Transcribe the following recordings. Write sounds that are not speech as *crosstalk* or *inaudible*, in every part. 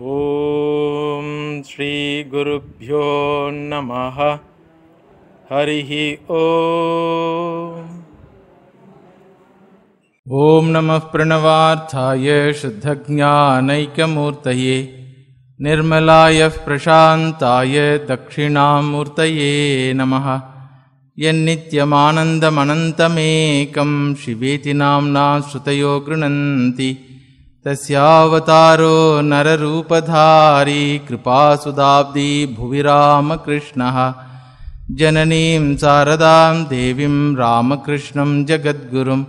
ॐ श्रीगुरुभ्यो नमः हरिः ॐ नमः प्रणवार्थाय शुद्धज्ञानैकमूर्तये निर्मलाय प्रशान्ताय दक्षिणामूर्तये नमः यन्नित्यमानन्दमनन्तमेकं शिवेति नाम्ना श्रुतयो गृह्णन्ति तस्यावतारो नररूपधारी कृपासुदाब्धि भुवि रामकृष्णः जननीं शारदां देवीं रामकृष्णं जगद्गुरुं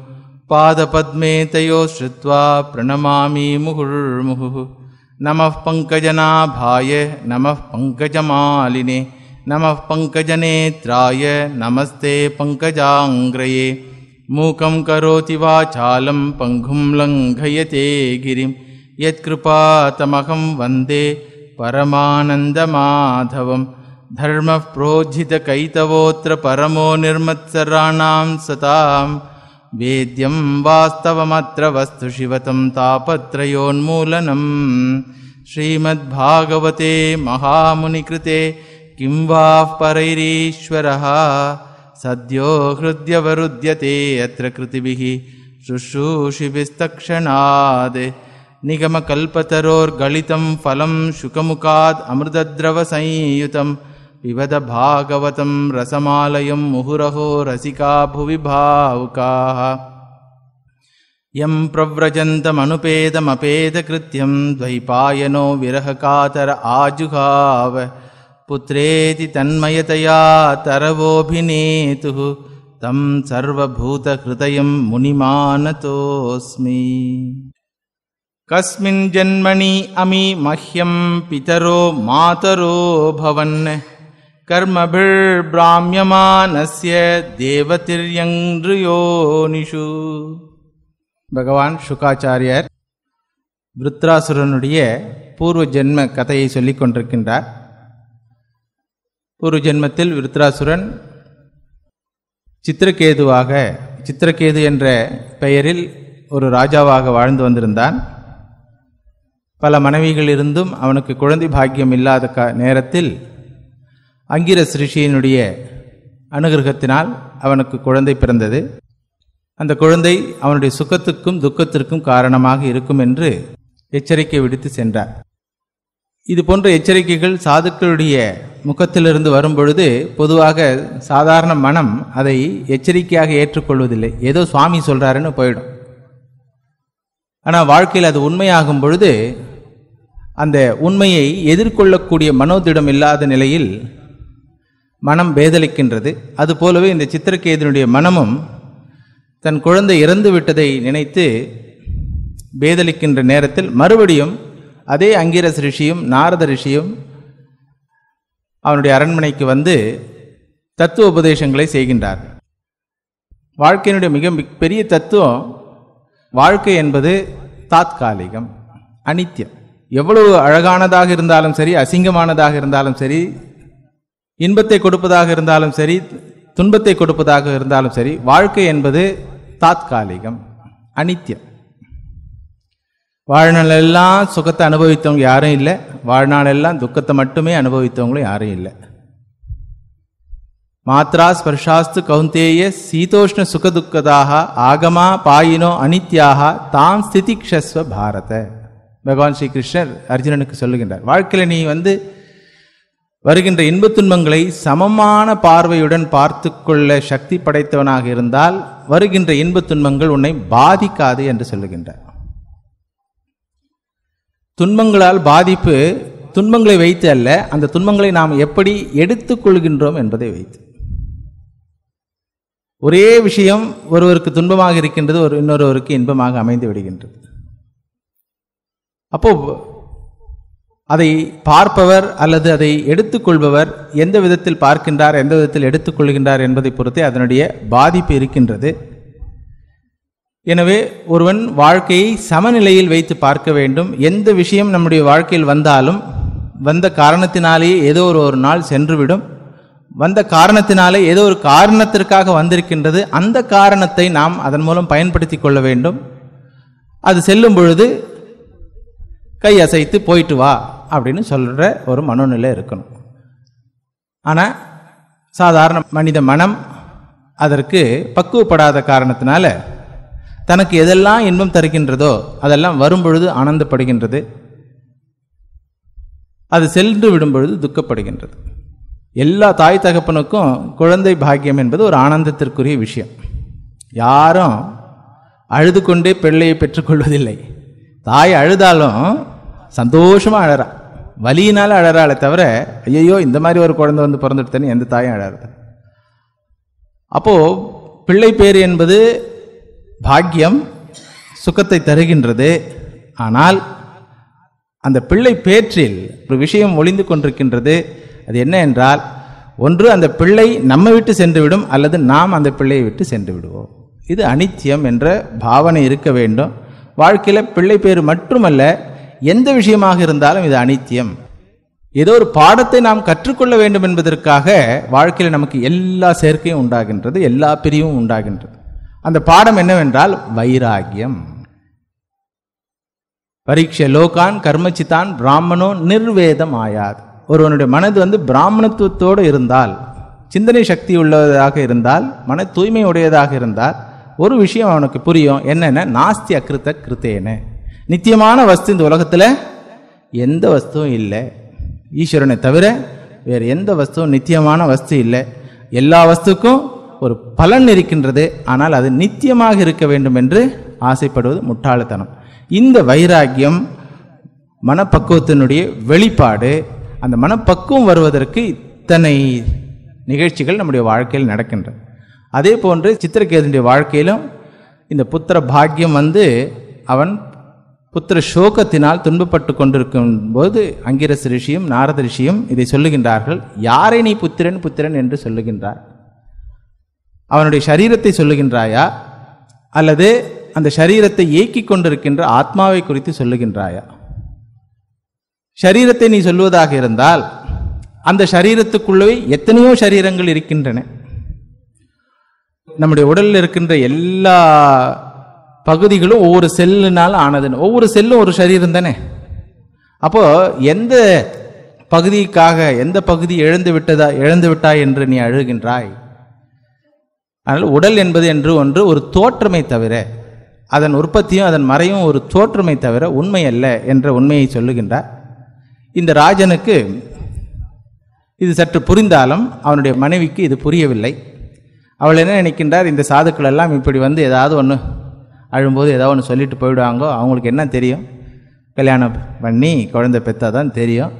पादपद्मे तयो श्रुत्वा प्रणमामि मुहुर्मुहुः नमः पङ्कजनाभाय नमः पङ्कजमालिने नमः पङ्कजनेत्राय नमस्ते पङ्कजाङ्ग्रये मूकं करोति वा चालं पङ्गुं लङ्घयते गिरिं यत्कृपातमहं वन्दे परमानन्दमाधवं धर्मः प्रोज्झितकैतवोऽत्र परमो निर्मत्सराणां सतां वेद्यं वास्तवमत्र वस्तु शिवतं तापत्रयोन्मूलनं श्रीमद्भागवते महामुनिकृते किं वा परैरीश्वरः सद्यो हृद्यवरुद्यते यत्र कृतिभिः शुश्रूषिभिस्तक्षणाद् निगमकल्पतरोर्गलितं फलं अमृतद्रवसंयुतं विवदभागवतं रसमालयं मुहुरहो रसिका भुवि भावुकाः यं प्रव्रजन्तमनुपेदमपेदकृत्यं द्वैपायनो विरहकातर आजुहाव पुत्रेति तन्मयतया तरवोऽभिनेतुः तं सर्वभूतहृदयं मुनिमानतोऽस्मि कस्मिन् अमि मह्यं पितरो मातरो भवन् कर्मभिर्ब्राह्म्यमानस्य देवतिर्यङ्ग्रियोनिषु भगवान् शुकाचार्यर् वृत्रासुरनु पूर्वजन्मकथयै கொண்டிருக்கின்றார் ஒரு ஜென்மத்தில் விருத்ராசுரன் சித்திரகேதுவாக சித்திரகேது என்ற பெயரில் ஒரு ராஜாவாக வாழ்ந்து வந்திருந்தான் பல மனைவிகள் இருந்தும் அவனுக்கு குழந்தை பாக்கியம் இல்லாத க நேரத்தில் அங்கிரஸ் ரிஷியினுடைய அனுகிரகத்தினால் அவனுக்கு குழந்தை பிறந்தது அந்த குழந்தை அவனுடைய சுக்கத்துக்கும் துக்கத்திற்கும் காரணமாக இருக்கும் என்று எச்சரிக்கை விடுத்து சென்றார் இது போன்ற எச்சரிக்கைகள் சாதுக்களுடைய முகத்திலிருந்து வரும்பொழுது பொதுவாக சாதாரண மனம் அதை எச்சரிக்கையாக ஏற்றுக்கொள்வதில்லை ஏதோ சுவாமி சொல்கிறாருன்னு போயிடும் ஆனால் வாழ்க்கையில் அது உண்மையாகும் பொழுது அந்த உண்மையை எதிர்கொள்ளக்கூடிய மனோதிடம் இல்லாத நிலையில் மனம் வேதளிக்கின்றது அதுபோலவே இந்த சித்திரக்கேதனுடைய மனமும் தன் குழந்தை இறந்து விட்டதை நினைத்து வேதளிக்கின்ற நேரத்தில் மறுபடியும் அதே அங்கிரஸ் ரிஷியும் நாரத ரிஷியும் அவனுடைய அரண்மனைக்கு வந்து தத்துவ உபதேசங்களை செய்கின்றார் வாழ்க்கையினுடைய மிக பெரிய தத்துவம் வாழ்க்கை என்பது தாத்காலிகம் அனித்யம் எவ்வளவு அழகானதாக இருந்தாலும் சரி அசிங்கமானதாக இருந்தாலும் சரி இன்பத்தை கொடுப்பதாக இருந்தாலும் சரி துன்பத்தை கொடுப்பதாக இருந்தாலும் சரி வாழ்க்கை என்பது தாத்காலிகம் அனித்யம் வாழ்நாளெல்லாம் சுகத்தை அனுபவித்தவங்க யாரும் இல்லை வாழ்நாளெல்லாம் துக்கத்தை மட்டுமே அனுபவித்தவங்களும் யாரும் இல்லை மாத்ரா ஸ்பர்ஷாஸ்து கவுந்தேய சீதோஷ்ண சுகதுக்கதாக ஆகமா பாயினோ அனித்யாக தாம் ஸ்திதி க்ஷஸ்வ பாரத பகவான் ஸ்ரீ கிருஷ்ணர் அர்ஜுனனுக்கு சொல்லுகின்றார் வாழ்க்கையில் நீ வந்து வருகின்ற இன்பத்துன்பங்களை சமமான பார்வையுடன் பார்த்து கொள்ள சக்தி படைத்தவனாக இருந்தால் வருகின்ற இன்பத்துன்பங்கள் உன்னை பாதிக்காது என்று சொல்லுகின்றார் துன்பங்களால் பாதிப்பு துன்பங்களை வைத்து அல்ல அந்த துன்பங்களை நாம் எப்படி எடுத்துக்கொள்கின்றோம் என்பதை வைத்து ஒரே விஷயம் ஒருவருக்கு துன்பமாக இருக்கின்றது ஒரு இன்னொருவருக்கு இன்பமாக அமைந்து விடுகின்றது அப்போ அதை பார்ப்பவர் அல்லது அதை எடுத்துக்கொள்பவர் எந்த விதத்தில் பார்க்கின்றார் எந்த விதத்தில் எடுத்துக்கொள்கின்றார் என்பதை பொறுத்தே அதனுடைய பாதிப்பு இருக்கின்றது எனவே ஒருவன் வாழ்க்கையை சமநிலையில் வைத்து பார்க்க வேண்டும் எந்த விஷயம் நம்முடைய வாழ்க்கையில் வந்தாலும் வந்த காரணத்தினாலேயே ஏதோ ஒரு ஒரு நாள் சென்றுவிடும் வந்த காரணத்தினாலே ஏதோ ஒரு காரணத்திற்காக வந்திருக்கின்றது அந்த காரணத்தை நாம் அதன் மூலம் பயன்படுத்தி கொள்ள வேண்டும் அது செல்லும் பொழுது கை அசைத்து போயிட்டு வா அப்படின்னு சொல்கிற ஒரு மனோநிலை இருக்கணும் ஆனால் சாதாரண மனித மனம் அதற்கு பக்குவப்படாத காரணத்தினால தனக்கு எதெல்லாம் இன்பம் தருகின்றதோ அதெல்லாம் வரும்பொழுது ஆனந்தப்படுகின்றது அது சென்று விடும்பொழுது துக்கப்படுகின்றது எல்லா தாய் தகப்பனுக்கும் குழந்தை பாக்கியம் என்பது ஒரு ஆனந்தத்திற்குரிய விஷயம் யாரும் அழுது கொண்டே பிள்ளையை பெற்றுக்கொள்வதில்லை தாய் அழுதாலும் சந்தோஷமாக அழறா வலியினால் அழறாளே தவிர ஐயையோ இந்த மாதிரி ஒரு குழந்தை வந்து பிறந்துட்டேன்னு எந்த தாயும் அழறது அப்போது பிள்ளை பேர் என்பது பாக்கியம் சுகத்தை தருகின்றது ஆனால் அந்த பிள்ளை பேற்றில் ஒரு விஷயம் ஒளிந்து கொண்டிருக்கின்றது அது என்ன என்றால் ஒன்று அந்த பிள்ளை நம்ம விட்டு சென்றுவிடும் அல்லது நாம் அந்த பிள்ளையை விட்டு சென்று விடுவோம் இது அனித்தியம் என்ற பாவனை இருக்க வேண்டும் வாழ்க்கையில் பிள்ளை பேர் மட்டுமல்ல எந்த விஷயமாக இருந்தாலும் இது அனித்தியம் ஏதோ ஒரு பாடத்தை நாம் கற்றுக்கொள்ள வேண்டும் என்பதற்காக வாழ்க்கையில் நமக்கு எல்லா சேர்க்கையும் உண்டாகின்றது எல்லா பிரிவும் உண்டாகின்றது அந்த பாடம் என்னவென்றால் வைராகியம் பரீட்ச லோகான் கர்மச்சித்தான் பிராமணோ நிர்வேதம் ஆயாது ஒருவனுடைய மனது வந்து பிராமணத்துவத்தோடு இருந்தால் சிந்தனை சக்தி உள்ளதாக இருந்தால் மன தூய்மை உடையதாக இருந்தால் ஒரு விஷயம் அவனுக்கு புரியும் என்னென்ன நாஸ்தி அக்கிருத்த கிருத்தேன்னு நித்தியமான வஸ்து இந்த உலகத்தில் எந்த வஸ்துவும் இல்லை ஈஸ்வரனை தவிர வேறு எந்த வஸ்துவும் நித்தியமான வஸ்து இல்லை எல்லா வஸ்துக்கும் ஒரு பலன் இருக்கின்றது ஆனால் அது நித்தியமாக இருக்க வேண்டும் என்று ஆசைப்படுவது முட்டாளத்தனம் இந்த வைராக்கியம் மனப்பக்குவத்தினுடைய வெளிப்பாடு அந்த மனப்பக்குவம் வருவதற்கு இத்தனை நிகழ்ச்சிகள் நம்முடைய வாழ்க்கையில் நடக்கின்றது அதே போன்று சித்திரகேதனுடைய வாழ்க்கையிலும் இந்த புத்திர பாக்கியம் வந்து அவன் புத்திர சோகத்தினால் துன்பப்பட்டு கொண்டிருக்கும் போது அங்கிரஸ் ரிஷியும் நாரத ரிஷியும் இதை சொல்லுகின்றார்கள் யாரை நீ புத்திரன் புத்திரன் என்று சொல்லுகின்றார் அவனுடைய சரீரத்தை சொல்லுகின்றாயா அல்லது அந்த சரீரத்தை இயக்கி கொண்டிருக்கின்ற ஆத்மாவை குறித்து சொல்லுகின்றாயா சரீரத்தை நீ சொல்லுவதாக இருந்தால் அந்த சரீரத்துக்குள்ளே எத்தனையோ சரீரங்கள் இருக்கின்றன நம்முடைய உடலில் இருக்கின்ற எல்லா பகுதிகளும் ஒவ்வொரு செல்லுனால் ஆனதுன்னு ஒவ்வொரு செல்லும் ஒரு சரீரம் தானே அப்போது எந்த பகுதிக்காக எந்த பகுதி இழந்து விட்டதா இழந்து விட்டாய் என்று நீ அழுகின்றாய் அதனால் உடல் என்பது என்று ஒன்று ஒரு தோற்றமை தவிர அதன் உற்பத்தியும் அதன் மறையும் ஒரு தோற்றுமை தவிர உண்மை அல்ல என்ற உண்மையை சொல்லுகின்றார் இந்த ராஜனுக்கு இது சற்று புரிந்தாலும் அவனுடைய மனைவிக்கு இது புரியவில்லை அவள் என்ன நினைக்கின்றார் இந்த சாதுக்கள் எல்லாம் இப்படி வந்து ஏதாவது ஒன்று அழும்போது ஏதாவது ஒன்று சொல்லிட்டு போயிடுவாங்கோ அவங்களுக்கு என்ன தெரியும் கல்யாணம் பண்ணி குழந்தை பெற்றா தான் தெரியும்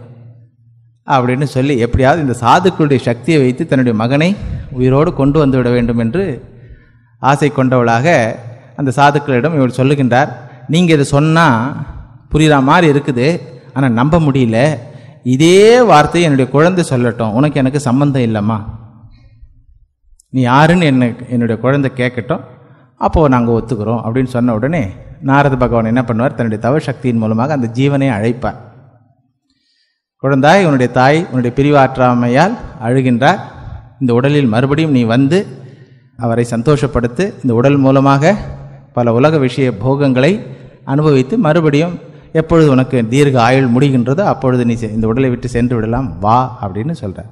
அப்படின்னு சொல்லி எப்படியாவது இந்த சாதுக்களுடைய சக்தியை வைத்து தன்னுடைய மகனை உயிரோடு கொண்டு வந்துவிட வேண்டும் என்று ஆசை கொண்டவளாக அந்த சாதுக்களிடம் இவர் சொல்லுகின்றார் நீங்கள் இதை சொன்னால் புரிகிற மாதிரி இருக்குது ஆனால் நம்ப முடியல இதே வார்த்தையை என்னுடைய குழந்தை சொல்லட்டும் உனக்கு எனக்கு சம்மந்தம் இல்லைம்மா நீ யாருன்னு என்ன என்னுடைய குழந்தை கேட்கட்டும் அப்போது நாங்கள் ஒத்துக்கிறோம் அப்படின்னு சொன்ன உடனே நாரத பகவான் என்ன பண்ணுவார் தன்னுடைய தவசக்தியின் மூலமாக அந்த ஜீவனை அழைப்பார் குழந்தாய் உன்னுடைய தாய் உன்னுடைய பிரிவாற்றாமையால் அழுகின்றார் இந்த உடலில் மறுபடியும் நீ வந்து அவரை சந்தோஷப்படுத்து இந்த உடல் மூலமாக பல உலக விஷய போகங்களை அனுபவித்து மறுபடியும் எப்பொழுது உனக்கு தீர்க்க ஆயுள் முடிகின்றதோ அப்பொழுது நீ இந்த உடலை விட்டு சென்று விடலாம் வா அப்படின்னு சொல்கிற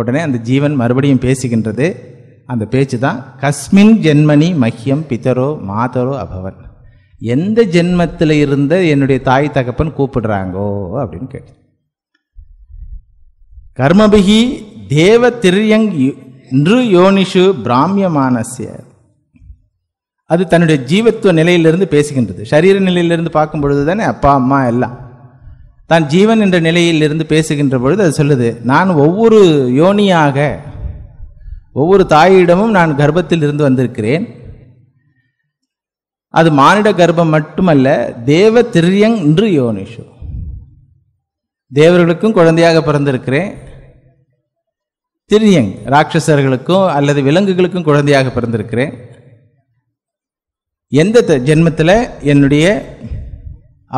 உடனே அந்த ஜீவன் மறுபடியும் பேசுகின்றது அந்த பேச்சு தான் கஸ்மின் ஜென்மனி மகியம் பித்தரோ மாதரோ அபவன் எந்த ஜென்மத்தில் இருந்த என்னுடைய தாய் தகப்பன் கூப்பிடுறாங்கோ அப்படின்னு கேட்டு கர்மபிகி தேவ திரியங் நிரு யோனிஷு பிராமியமானசிய அது தன்னுடைய ஜீவத்துவ நிலையிலிருந்து பேசுகின்றது சரீர நிலையிலிருந்து பார்க்கும் பொழுது தானே அப்பா அம்மா எல்லாம் தான் ஜீவன் என்ற நிலையிலிருந்து பேசுகின்ற பொழுது அது சொல்லுது நான் ஒவ்வொரு யோனியாக ஒவ்வொரு தாயிடமும் நான் கர்ப்பத்தில் இருந்து வந்திருக்கிறேன் அது மானிட கர்ப்பம் மட்டுமல்ல தேவ திரியங் இன்று யோனிஷு தேவர்களுக்கும் குழந்தையாக பிறந்திருக்கிறேன் திரியங் ராட்சசர்களுக்கும் அல்லது விலங்குகளுக்கும் குழந்தையாக பிறந்திருக்கிறேன் எந்த ஜென்மத்தில் என்னுடைய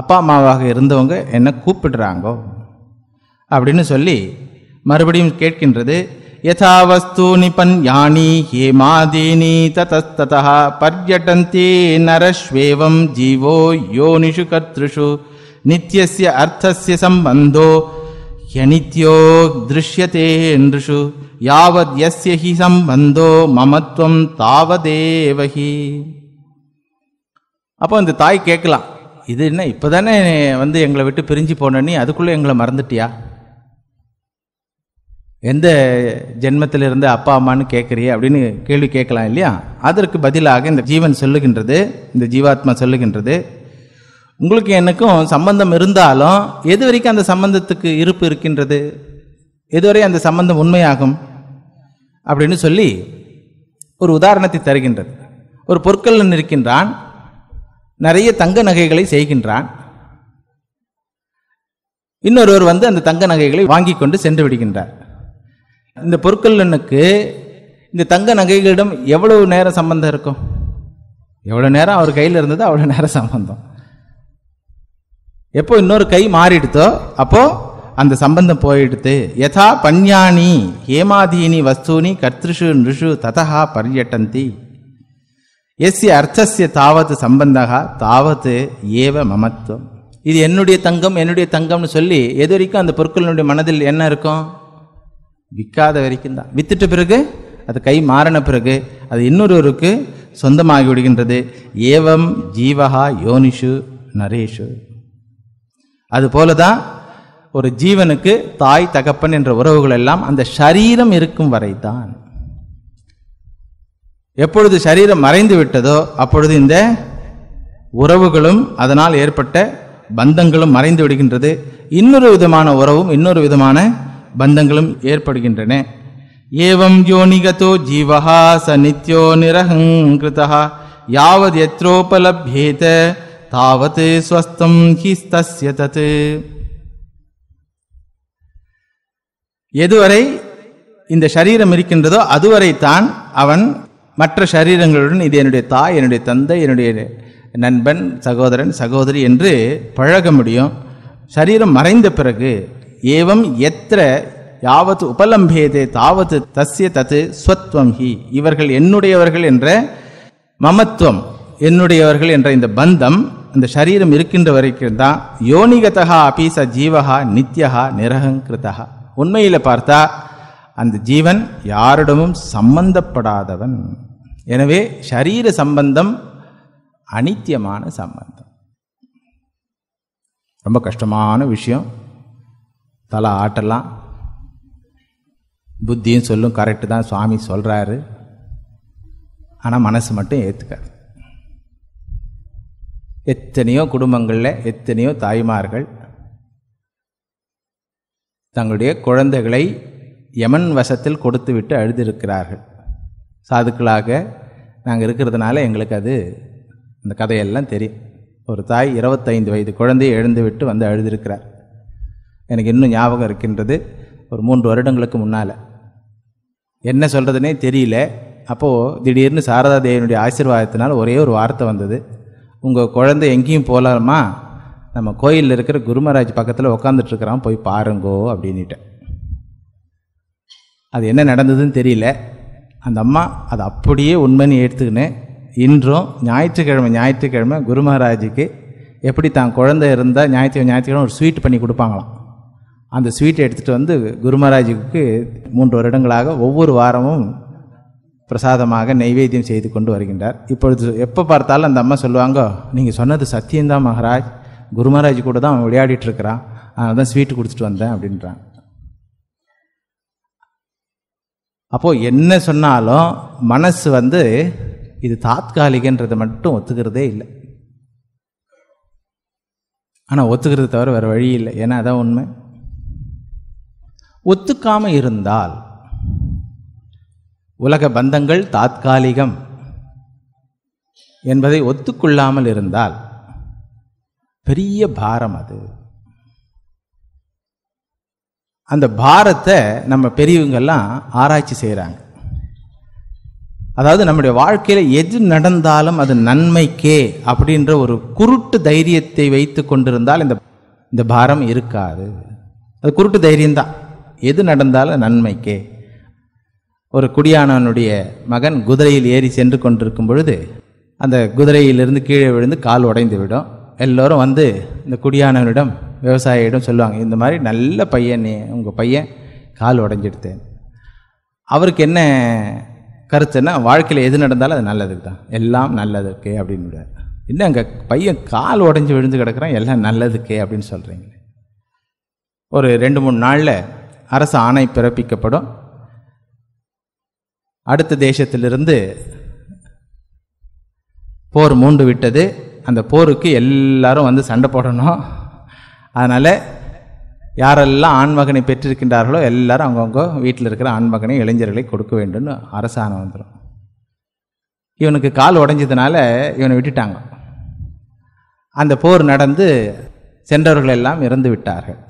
அப்பா அம்மாவாக இருந்தவங்க என்னை கூப்பிடுறாங்கோ அப்படின்னு சொல்லி மறுபடியும் கேட்கின்றது யதாவஸ்தூனி பன் யானி ஹேமாதீனி ததஸ்ததா பர்யட்டந்தி நரஸ்வேவம் ஜீவோ யோனிஷு கர்த்திருஷு நித்தியசிய அர்த்தசிய சம்பந்தோ ஹனித்யோ திருஷ்யதே என்றுஷு யாவத் எஸ்யஹி சம்பந்தோ மமத்துவம் தாவதேவகி அப்போ இந்த தாய் கேட்கலாம் இது என்ன இப்போ தானே வந்து எங்களை விட்டு பிரிஞ்சு போனேன்னு அதுக்குள்ளே எங்களை மறந்துட்டியா எந்த ஜென்மத்தில் இருந்து அப்பா அம்மான்னு கேட்குறியே அப்படின்னு கேள்வி கேட்கலாம் இல்லையா அதற்கு பதிலாக இந்த ஜீவன் சொல்லுகின்றது இந்த ஜீவாத்மா சொல்லுகின்றது உங்களுக்கு எனக்கும் சம்பந்தம் இருந்தாலும் எது வரைக்கும் அந்த சம்பந்தத்துக்கு இருப்பு இருக்கின்றது எதுவரை அந்த சம்பந்தம் உண்மையாகும் அப்படின்னு சொல்லி ஒரு உதாரணத்தை தருகின்றது ஒரு பொற்கள் இருக்கின்றான் நிறைய தங்க நகைகளை செய்கின்றான் இன்னொருவர் வந்து அந்த தங்க நகைகளை வாங்கி கொண்டு சென்று விடுகின்றார் இந்த பொற்கல்லனுக்கு இந்த தங்க நகைகளிடம் எவ்வளவு நேரம் சம்பந்தம் இருக்கும் எவ்வளோ நேரம் அவர் கையில் இருந்தது அவ்வளோ நேரம் சம்பந்தம் எப்போ இன்னொரு கை மாறிடுதோ அப்போ அந்த சம்பந்தம் போயிடுது யதா பஞ்ஞானி ஹேமாதீனி வஸ்தூனி கர்த்திருஷு நிருஷு ததா பரியட்டந்தி எஸ்ய அர்த்தசிய தாவத்து சம்பந்தகா தாவத்து ஏவ மமத்துவம் இது என்னுடைய தங்கம் என்னுடைய தங்கம்னு சொல்லி எது வரைக்கும் அந்த பொருட்களினுடைய மனதில் என்ன இருக்கும் விற்காத வரைக்கும் தான் வித்துட்ட பிறகு அது கை மாறின பிறகு அது இன்னொருவருக்கு சொந்தமாகி விடுகின்றது ஏவம் ஜீவகா யோனிஷு நரேஷு அதுபோல தான் ஒரு ஜீவனுக்கு தாய் தகப்பன் என்ற உறவுகள் எல்லாம் அந்த சரீரம் இருக்கும் வரை தான் எப்பொழுது சரீரம் மறைந்து விட்டதோ அப்பொழுது இந்த உறவுகளும் அதனால் ஏற்பட்ட பந்தங்களும் மறைந்து விடுகின்றது இன்னொரு விதமான உறவும் இன்னொரு விதமான பந்தங்களும் ஏற்படுகின்றன ஏவம் யோனிகதோ ஜீவஹா ச நித்யோ நிரகங்கிருதா யாவத் எத்ரோபலப்யேத तावत् ஸ்வஸ்தம் ஹி தஸ்ய தத் எதுவரை இந்த சரீரம் இருக்கின்றதோ அதுவரை தான் அவன் மற்ற சரீரங்களுடன் இது என்னுடைய தாய் என்னுடைய தந்தை என்னுடைய நண்பன் சகோதரன் சகோதரி என்று பழக முடியும் சரீரம் மறைந்த பிறகு ஏவம் எத்திர யாவத்து உபலம்பியதே தாவத்து தஸ்ய தத்து ஸ்வத்வம் ஹி இவர்கள் என்னுடையவர்கள் என்ற மமத்துவம் என்னுடையவர்கள் என்ற இந்த பந்தம் இந்த சரீரம் இருக்கின்ற வரைக்கும் தான் யோனிகதகா அபீச ஜீவகா நித்யகா நிரகங்கிருதா உண்மையில் பார்த்தா அந்த ஜீவன் யாரிடமும் சம்பந்தப்படாதவன் எனவே ஷரீர சம்பந்தம் அனித்தியமான சம்பந்தம் ரொம்ப கஷ்டமான விஷயம் தலை ஆட்டலாம் புத்தியும் சொல்லும் கரெக்டு தான் சுவாமி சொல்கிறாரு ஆனால் மனசு மட்டும் ஏற்றுக்காது எத்தனையோ குடும்பங்களில் எத்தனையோ தாய்மார்கள் தங்களுடைய குழந்தைகளை யமன் வசத்தில் கொடுத்துவிட்டு அழுதிருக்கிறார்கள் சாதுக்களாக நாங்கள் இருக்கிறதுனால எங்களுக்கு அது அந்த கதையெல்லாம் தெரியும் ஒரு தாய் இருபத்தைந்து வயது குழந்தையை எழுந்துவிட்டு வந்து அழுதிருக்கிறார் எனக்கு இன்னும் ஞாபகம் இருக்கின்றது ஒரு மூன்று வருடங்களுக்கு முன்னால் என்ன சொல்கிறதுனே தெரியல அப்போது திடீர்னு சாரதா தேவியினுடைய ஆசீர்வாதத்தினால் ஒரே ஒரு வார்த்தை வந்தது உங்கள் குழந்தை எங்கேயும் போகலாமா நம்ம கோயிலில் இருக்கிற குருமராஜ் பக்கத்தில் உக்காந்துட்ருக்குறான் போய் பாருங்கோ அப்படின்னுட்டேன் அது என்ன நடந்ததுன்னு தெரியல அந்த அம்மா அதை அப்படியே உண்மைன்னு எடுத்துக்கினேன் இன்றும் ஞாயிற்றுக்கிழமை ஞாயிற்றுக்கிழமை குருமஹராஜுக்கு எப்படி தான் குழந்தை இருந்தால் ஞாயிற்று ஞாயிற்றுக்கிழமை ஒரு ஸ்வீட் பண்ணி கொடுப்பாங்களாம் அந்த ஸ்வீட்டை எடுத்துகிட்டு வந்து குருமஹராஜுக்கு மூன்று வருடங்களாக ஒவ்வொரு வாரமும் பிரசாதமாக நைவேத்தியம் செய்து கொண்டு வருகின்றார் இப்பொழுது எப்போ பார்த்தாலும் அந்த அம்மா சொல்லுவாங்க நீங்கள் சொன்னது சத்தியந்தான் மகாராஜ் குருமராஜ் கூட தான் அவன் விளையாடிட்டு இருக்கிறான் அதனால தான் ஸ்வீட்டு கொடுத்துட்டு வந்தேன் அப்படின்றான் அப்போது என்ன சொன்னாலும் மனசு வந்து இது தாத்காலிகன்றதை மட்டும் ஒத்துக்கிறதே இல்லை ஆனால் ஒத்துக்கிறது தவிர வேறு வழி இல்லை ஏன்னா அதான் உண்மை ஒத்துக்காமல் இருந்தால் உலக பந்தங்கள் தாத்காலிகம் என்பதை ஒத்துக்கொள்ளாமல் இருந்தால் பெரிய பாரம் அது அந்த பாரத்தை நம்ம பெரியவங்கெல்லாம் ஆராய்ச்சி செய்கிறாங்க அதாவது நம்முடைய வாழ்க்கையில் எது நடந்தாலும் அது நன்மைக்கே அப்படின்ற ஒரு குருட்டு தைரியத்தை வைத்து கொண்டிருந்தால் இந்த இந்த பாரம் இருக்காது அது குருட்டு தைரியம்தான் எது நடந்தாலும் நன்மைக்கே ஒரு குடியானவனுடைய மகன் குதிரையில் ஏறி சென்று கொண்டிருக்கும் பொழுது அந்த குதிரையிலிருந்து கீழே விழுந்து கால் உடைந்து விடும் எல்லோரும் வந்து இந்த குடியானவனிடம் விவசாயியிடம் சொல்லுவாங்க இந்த மாதிரி நல்ல பையன் நீ உங்கள் பையன் கால் உடைஞ்சிடுத்தேன் அவருக்கு என்ன கருத்துன்னா வாழ்க்கையில் எது நடந்தாலும் அது நல்லதுக்கு தான் எல்லாம் நல்லதுக்கு அப்படின்னு விடுவார் என்ன அங்கே பையன் கால் உடஞ்சி விழுந்து கிடக்கிறான் எல்லாம் நல்லதுக்கே அப்படின்னு சொல்கிறீங்களே ஒரு ரெண்டு மூணு நாளில் அரசு ஆணை பிறப்பிக்கப்படும் அடுத்த தேசத்திலிருந்து போர் மூண்டு விட்டது அந்த போருக்கு எல்லாரும் வந்து சண்டை போடணும் அதனால் யாரெல்லாம் ஆண்மகனை பெற்றிருக்கின்றார்களோ எல்லாரும் அவங்கவுங்க வீட்டில் இருக்கிற ஆண்மகனை இளைஞர்களை கொடுக்க வேண்டும்னு அரசாணம் வந்துடும் இவனுக்கு கால் உடஞ்சதுனால இவனை விட்டுட்டாங்க அந்த போர் நடந்து சென்றவர்கள் எல்லாம் இறந்து விட்டார்கள்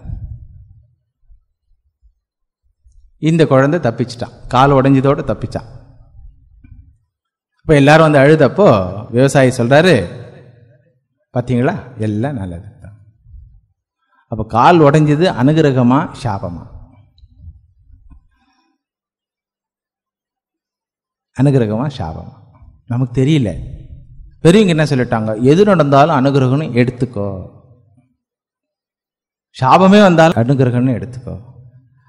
இந்த குழந்தை தப்பிச்சிட்டான் கால் உடஞ்சதோடு தப்பிச்சான் இப்போ எல்லாரும் வந்து அழுதப்போ விவசாயி சொல்கிறாரு பார்த்தீங்களா எல்லாம் நல்லது தான் அப்போ கால் உடஞ்சது அனுகிரகமா சாபமா அனுகிரகமா சாபமா நமக்கு தெரியல பெரியவங்க என்ன சொல்லிட்டாங்க எது நடந்தாலும் அனுகிரகம்னு எடுத்துக்கோ சாபமே வந்தாலும் அனுகிரகம்னு எடுத்துக்கோ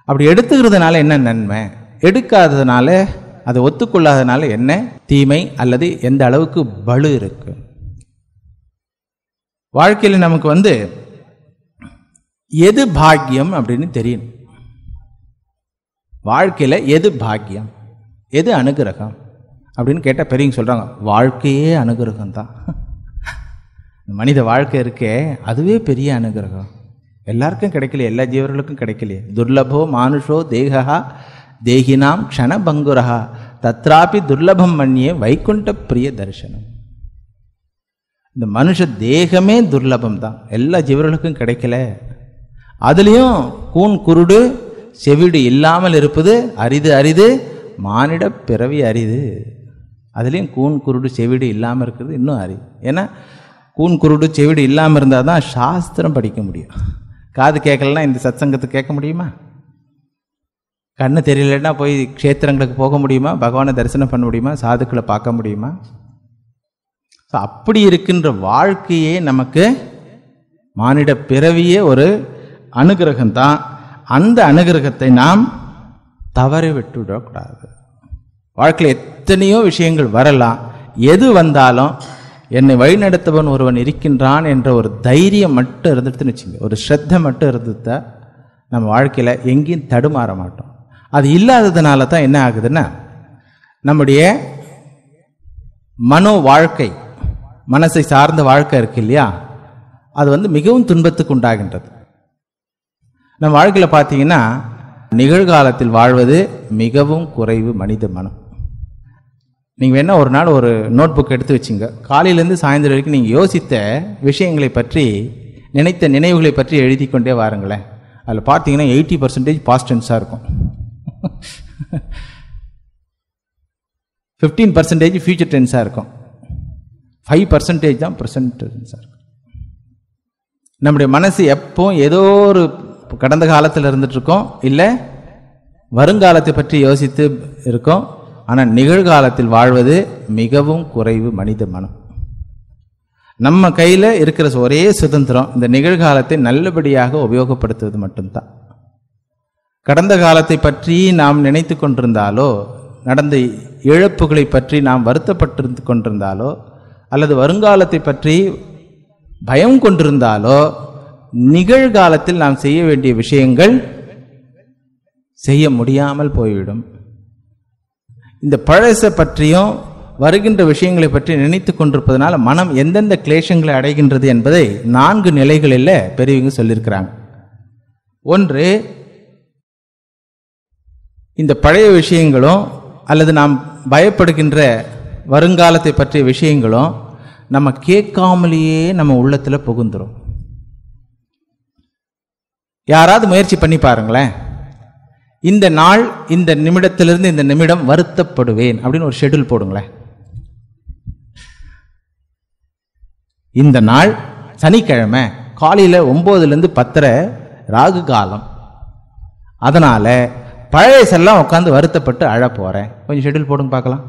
அப்படி எடுத்துக்கிறதுனால என்ன நன்மை எடுக்காததுனால அதை ஒத்துக்கொள்ளாததுனால என்ன தீமை அல்லது எந்த அளவுக்கு பலு இருக்கு வாழ்க்கையில் நமக்கு வந்து எது பாக்கியம் அப்படின்னு தெரியணும் வாழ்க்கையில் எது பாக்கியம் எது அனுகிரகம் அப்படின்னு கேட்டால் பெரியவங்க சொல்கிறாங்க வாழ்க்கையே அனுகிரகம் தான் மனித வாழ்க்கை இருக்கே அதுவே பெரிய அனுகிரகம் எல்லாருக்கும் கிடைக்கலையே எல்லா ஜீவர்களுக்கும் கிடைக்கலையே துர்லபோ மானுஷோ தேகா தேகினாம் க்ஷணபங்குரஹா தத்ராபி துர்லபம் மண்ணியே வைகுண்ட பிரிய தரிசனம் இந்த மனுஷ தேகமே துர்லபம் தான் எல்லா ஜீவர்களுக்கும் கிடைக்கல அதுலேயும் கூன் குருடு செவிடு இல்லாமல் இருப்பது அரிது அரிது மானிட பிறவி அரிது அதுலேயும் கூன் குருடு செவிடு இல்லாமல் இருக்கிறது இன்னும் அரிது ஏன்னா கூன் குருடு செவிடு இல்லாமல் இருந்தால் தான் சாஸ்திரம் படிக்க முடியும் காது கேட்கலன்னா இந்த சத்சங்கத்துக்கு கேட்க முடியுமா கண்ணு தெரியலன்னா போய் க்ஷேத்திரங்களுக்கு போக முடியுமா பகவானை தரிசனம் பண்ண முடியுமா சாதுக்களை பார்க்க முடியுமா ஸோ அப்படி இருக்கின்ற வாழ்க்கையே நமக்கு மானிட பிறவியே ஒரு அனுகிரகம்தான் அந்த அனுகிரகத்தை நாம் தவறி விட்டுவிடக்கூடாது வாழ்க்கையில் எத்தனையோ விஷயங்கள் வரலாம் எது வந்தாலும் என்னை வழிநடத்தவன் ஒருவன் இருக்கின்றான் என்ற ஒரு தைரியம் மட்டும் இருந்துட்டுன்னு வச்சுங்க ஒரு ஸ்ரத்தை மட்டும் இருந்துட்டா நம்ம வாழ்க்கையில் எங்கேயும் தடுமாற மாட்டோம் அது இல்லாததுனால தான் என்ன ஆகுதுன்னா நம்முடைய மனோ வாழ்க்கை மனசை சார்ந்த வாழ்க்கை இருக்கு இல்லையா அது வந்து மிகவும் துன்பத்துக்கு உண்டாகின்றது நம்ம வாழ்க்கையில் பார்த்தீங்கன்னா நிகழ்காலத்தில் வாழ்வது மிகவும் குறைவு மனித மனம் நீங்கள் வேணால் ஒரு நாள் ஒரு நோட் புக் எடுத்து வச்சுங்க காலையிலேருந்து சாயந்தரம் வரைக்கும் நீங்கள் யோசித்த விஷயங்களை பற்றி நினைத்த நினைவுகளை பற்றி எழுதி கொண்டே வாருங்களேன் அதில் பார்த்தீங்கன்னா எயிட்டி பர்சன்டேஜ் பாஸ்டன்ஸாக இருக்கும் ஃபிஃப்டீன் பர்சன்டேஜ் ஃபியூச்சர் டென்ஸாக இருக்கும் ஃபைவ் பர்சன்டேஜ் தான் ப்ரெசன்ட் டென்ஸாக இருக்கும் நம்முடைய மனசு எப்போ ஏதோ ஒரு கடந்த காலத்தில் இருந்துகிட்ருக்கோம் இல்லை வருங்காலத்தை பற்றி யோசித்து இருக்கோம் ஆனால் நிகழ்காலத்தில் வாழ்வது மிகவும் குறைவு மனித மனம் நம்ம கையில் இருக்கிற ஒரே சுதந்திரம் இந்த நிகழ்காலத்தை நல்லபடியாக உபயோகப்படுத்துவது மட்டும்தான் கடந்த காலத்தை பற்றி நாம் நினைத்து கொண்டிருந்தாலோ நடந்த இழப்புகளை பற்றி நாம் வருத்தப்பட்டு கொண்டிருந்தாலோ அல்லது வருங்காலத்தை பற்றி பயம் கொண்டிருந்தாலோ நிகழ்காலத்தில் நாம் செய்ய வேண்டிய விஷயங்கள் செய்ய முடியாமல் போய்விடும் இந்த பழசை பற்றியும் வருகின்ற விஷயங்களை பற்றி நினைத்து கொண்டிருப்பதனால மனம் எந்தெந்த கிளேசங்களை அடைகின்றது என்பதை நான்கு நிலைகளில் பெரியவங்க சொல்லியிருக்கிறாங்க ஒன்று இந்த பழைய விஷயங்களும் அல்லது நாம் பயப்படுகின்ற வருங்காலத்தை பற்றிய விஷயங்களும் நம்ம கேட்காமலேயே நம்ம உள்ளத்தில் புகுந்துடும் யாராவது முயற்சி பண்ணி பாருங்களேன் இந்த நாள் இந்த நிமிடத்திலிருந்து இந்த நிமிடம் வருத்தப்படுவேன் அப்படின்னு ஒரு ஷெடியூல் போடுங்களேன் இந்த நாள் சனிக்கிழமை காலையில் ஒம்போதுலேருந்து பத்தரை ராகு காலம் அதனால் பழைய செல்லாம் உட்காந்து வருத்தப்பட்டு அழ போகிறேன் கொஞ்சம் ஷெடியூல் போடுங்க பார்க்கலாம்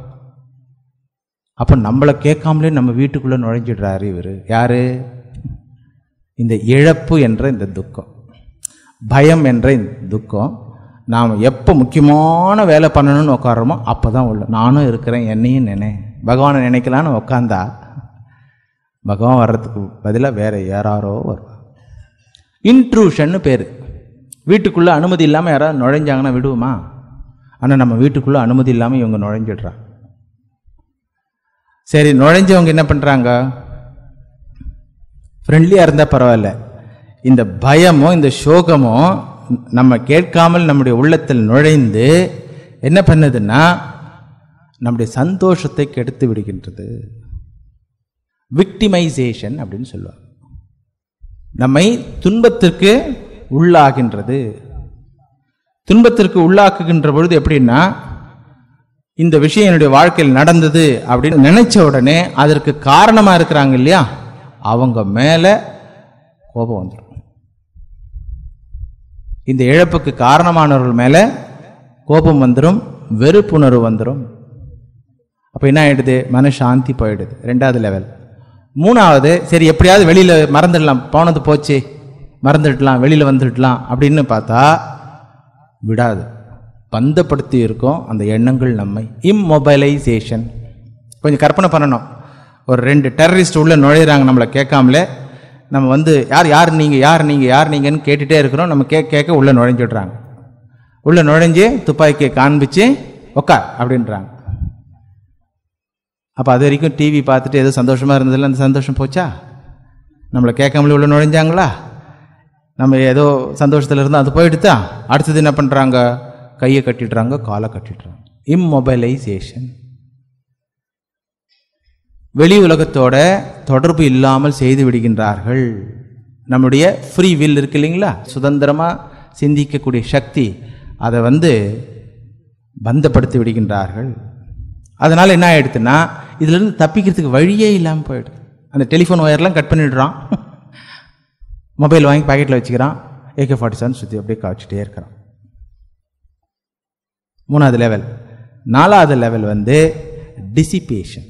அப்போ நம்மளை கேட்காமலே நம்ம வீட்டுக்குள்ளே நுழைஞ்சிடுறாரு இவர் யார் இந்த இழப்பு என்ற இந்த துக்கம் பயம் என்ற இந்த துக்கம் நாம் எப்போ முக்கியமான வேலை பண்ணணும்னு உட்காடுறோமோ அப்போ தான் உள்ள நானும் இருக்கிறேன் என்னையும் நினை பகவானை நினைக்கலான்னு உட்காந்தா பகவான் வர்றதுக்கு பதிலாக வேறு யாராரோ வருவா இன்ட்ரூஷன்னு பேர் வீட்டுக்குள்ளே அனுமதி இல்லாமல் யாராவது நுழைஞ்சாங்கன்னா விடுவோமா ஆனால் நம்ம வீட்டுக்குள்ளே அனுமதி இல்லாமல் இவங்க நுழைஞ்சிடுறாங்க சரி நுழைஞ்சவங்க என்ன பண்ணுறாங்க ஃப்ரெண்ட்லியாக இருந்தால் பரவாயில்ல இந்த பயமும் இந்த சோகமும் நம்ம கேட்காமல் நம்முடைய உள்ளத்தில் நுழைந்து என்ன பண்ணுதுன்னா நம்முடைய சந்தோஷத்தை கெடுத்து விடுகின்றது விக்டிமைசேஷன் அப்படின்னு சொல்லுவாங்க நம்மை துன்பத்திற்கு உள்ளாகின்றது துன்பத்திற்கு உள்ளாக்குகின்ற பொழுது எப்படின்னா இந்த விஷயம் என்னுடைய வாழ்க்கையில் நடந்தது அப்படின்னு நினைச்ச உடனே அதற்கு காரணமாக இருக்கிறாங்க இல்லையா அவங்க மேலே கோபம் வந்துடும் இந்த இழப்புக்கு காரணமானவர்கள் மேலே கோபம் வந்துடும் வெறுப்புணர்வு வந்துடும் அப்போ என்ன ஆகிடுது மனசாந்தி போயிடுது ரெண்டாவது லெவல் மூணாவது சரி எப்படியாவது வெளியில் மறந்துடலாம் போனது போச்சு மறந்துடலாம் வெளியில் வந்துடலாம் அப்படின்னு பார்த்தா விடாது பந்தப்படுத்தி இருக்கும் அந்த எண்ணங்கள் நம்மை இம்மொபைலைசேஷன் கொஞ்சம் கற்பனை பண்ணணும் ஒரு ரெண்டு டெரரிஸ்ட் உள்ளே நுழையிறாங்க நம்மளை கேட்காமலே நம்ம வந்து யார் யார் நீங்கள் யார் நீங்கள் யார் நீங்கன்னு கேட்டுகிட்டே இருக்கிறோம் நம்ம கேட்க கேட்க உள்ளே நுழைஞ்சிடுறாங்க உள்ளே நுழைஞ்சு துப்பாக்கியை காண்பிச்சு உக்கார் அப்படின்றாங்க அப்போ அது வரைக்கும் டிவி பார்த்துட்டு எதுவும் சந்தோஷமாக இருந்ததில்ல அந்த சந்தோஷம் போச்சா நம்மளை கேட்காமலே உள்ளே நுழைஞ்சாங்களா நம்ம ஏதோ சந்தோஷத்தில் இருந்தால் அது போயிட்டு தான் அடுத்தது என்ன பண்ணுறாங்க கையை கட்டிடுறாங்க காலை கட்டிடுறாங்க இம்மொபைலைசேஷன் வெளி உலகத்தோட தொடர்பு இல்லாமல் செய்து விடுகின்றார்கள் நம்முடைய ஃப்ரீ வில் இருக்கு இல்லைங்களா சுதந்திரமாக சிந்திக்கக்கூடிய சக்தி அதை வந்து பந்தப்படுத்தி விடுகின்றார்கள் அதனால் என்ன ஆகிடுதுன்னா இதிலிருந்து தப்பிக்கிறதுக்கு வழியே இல்லாமல் போயிடுது அந்த டெலிஃபோன் ஒயர்லாம் கட் பண்ணிடுறான் மொபைல் *laughs* வாங்கி பாக்கெட்டில் வச்சுக்கிறான் ஏகே ஃபார்ட்டி செவன் சுற்றி அப்படியே காய்ச்சிட்டே இருக்கிறான் மூணாவது லெவல் நாலாவது லெவல் வந்து டிசிபேஷன்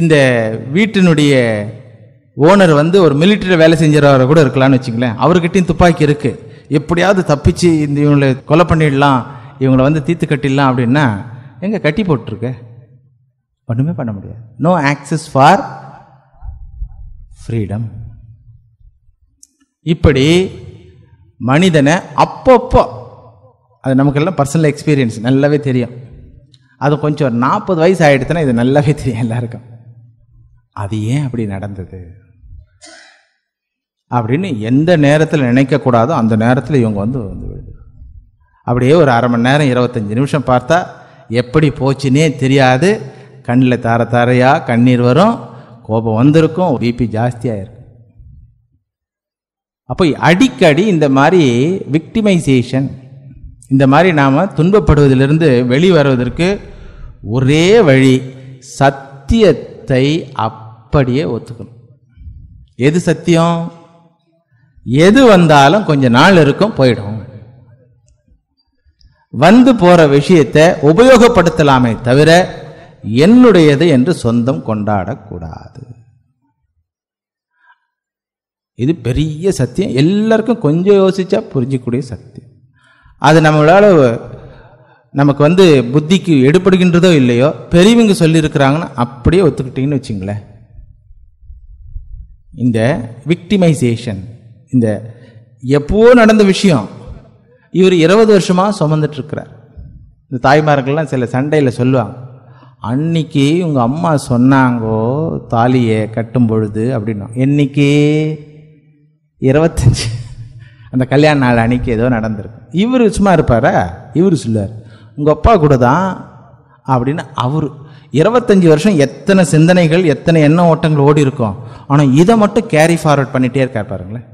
இந்த வீட்டினுடைய ஓனர் வந்து ஒரு மிலிட்டரியில் வேலை செஞ்சவரை கூட இருக்கலாம்னு வச்சுங்களேன் அவர்கிட்டையும் துப்பாக்கி இருக்குது எப்படியாவது தப்பிச்சு இந்த இவங்களை கொலை பண்ணிடலாம் இவங்களை வந்து தீத்து கட்டிடலாம் அப்படின்னா எங்கே கட்டி போட்டிருக்க ஒன்றுமே பண்ண முடியாது நோ ஆக்சஸ் ஃபார் ஃப்ரீடம் இப்படி மனிதனை அப்பப்போ அது நமக்கெல்லாம் பர்சனல் எக்ஸ்பீரியன்ஸ் நல்லாவே தெரியும் அது கொஞ்சம் ஒரு நாற்பது வயசு ஆகிடுச்சுன்னா இது நல்லாவே தெரியும் எல்லாருக்கும் அது ஏன் அப்படி நடந்தது அப்படின்னு எந்த நேரத்தில் நினைக்கக்கூடாதோ அந்த நேரத்தில் இவங்க வந்து வந்து விடுது அப்படியே ஒரு அரை மணி நேரம் இருபத்தஞ்சி நிமிஷம் பார்த்தா எப்படி போச்சுன்னே தெரியாது கண்ணில் தார தாரையாக கண்ணீர் வரும் கோபம் வந்திருக்கும் பிபி ஜாஸ்தியாக இருக்கும் அப்போ அடிக்கடி இந்த மாதிரி விக்டிமைசேஷன் இந்த மாதிரி நாம் துன்பப்படுவதிலிருந்து வெளிவருவதற்கு ஒரே வழி சத்தியத்தை சத்தியத்தை அப்படியே ஒத்துக்கணும் எது சத்தியம் எது வந்தாலும் கொஞ்ச நாள் இருக்கும் போயிடும் வந்து போற விஷயத்தை உபயோகப்படுத்தலாமே தவிர என்னுடையது என்று சொந்தம் கொண்டாடக்கூடாது இது பெரிய சத்தியம் எல்லாருக்கும் கொஞ்சம் யோசிச்சா புரிஞ்சுக்கூடிய சத்தியம் அது நம்மளால நமக்கு வந்து புத்திக்கு எடுப்படுகின்றதோ இல்லையோ பெரியவங்க சொல்லியிருக்கிறாங்கன்னு அப்படியே ஒத்துக்கிட்டீங்கன்னு வச்சுங்களேன் இந்த விக்டிமைசேஷன் இந்த எப்போ நடந்த விஷயம் இவர் இருபது வருஷமாக சுமந்துட்டுருக்கிறார் இந்த தாய்மார்கள்லாம் சில சண்டையில் சொல்லுவாங்க அன்னைக்கு உங்கள் அம்மா சொன்னாங்கோ தாலியை கட்டும் பொழுது அப்படின்னா என்னைக்கு இருபத்தஞ்சி அந்த கல்யாண நாள் அன்னைக்கு ஏதோ நடந்திருக்கு இவர் சும்மா இருப்பாரா இவர் சொல்லுவார் உங்கள் அப்பா கூட தான் அப்படின்னு அவர் இருபத்தஞ்சி வருஷம் எத்தனை சிந்தனைகள் எத்தனை எண்ண ஓட்டங்கள் ஓடி இருக்கும் ஆனால் இதை மட்டும் கேரி ஃபார்வர்ட் பண்ணிகிட்டே இருக்கார் பாருங்களேன்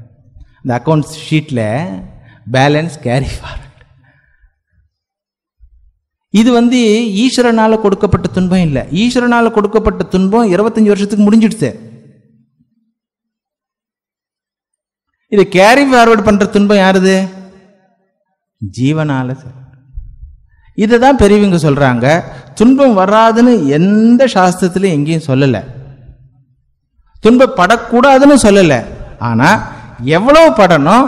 இந்த அக்கௌண்ட்ஸ் ஷீட்டில் பேலன்ஸ் கேரி ஃபார்வர்ட் இது வந்து ஈஸ்வரனால் கொடுக்கப்பட்ட துன்பம் இல்லை ஈஸ்வரனால் கொடுக்கப்பட்ட துன்பம் இருபத்தஞ்சி வருஷத்துக்கு முடிஞ்சிடுச்சு இதை கேரி ஃபார்வர்ட் பண்ணுற துன்பம் யாருது ஜீவனால சார் இதை தான் பெரியவங்க சொல்கிறாங்க துன்பம் வராதுன்னு எந்த சாஸ்திரத்துலையும் எங்கேயும் சொல்லலை துன்பப்படக்கூடாதுன்னு சொல்லலை ஆனால் எவ்வளோ படணும்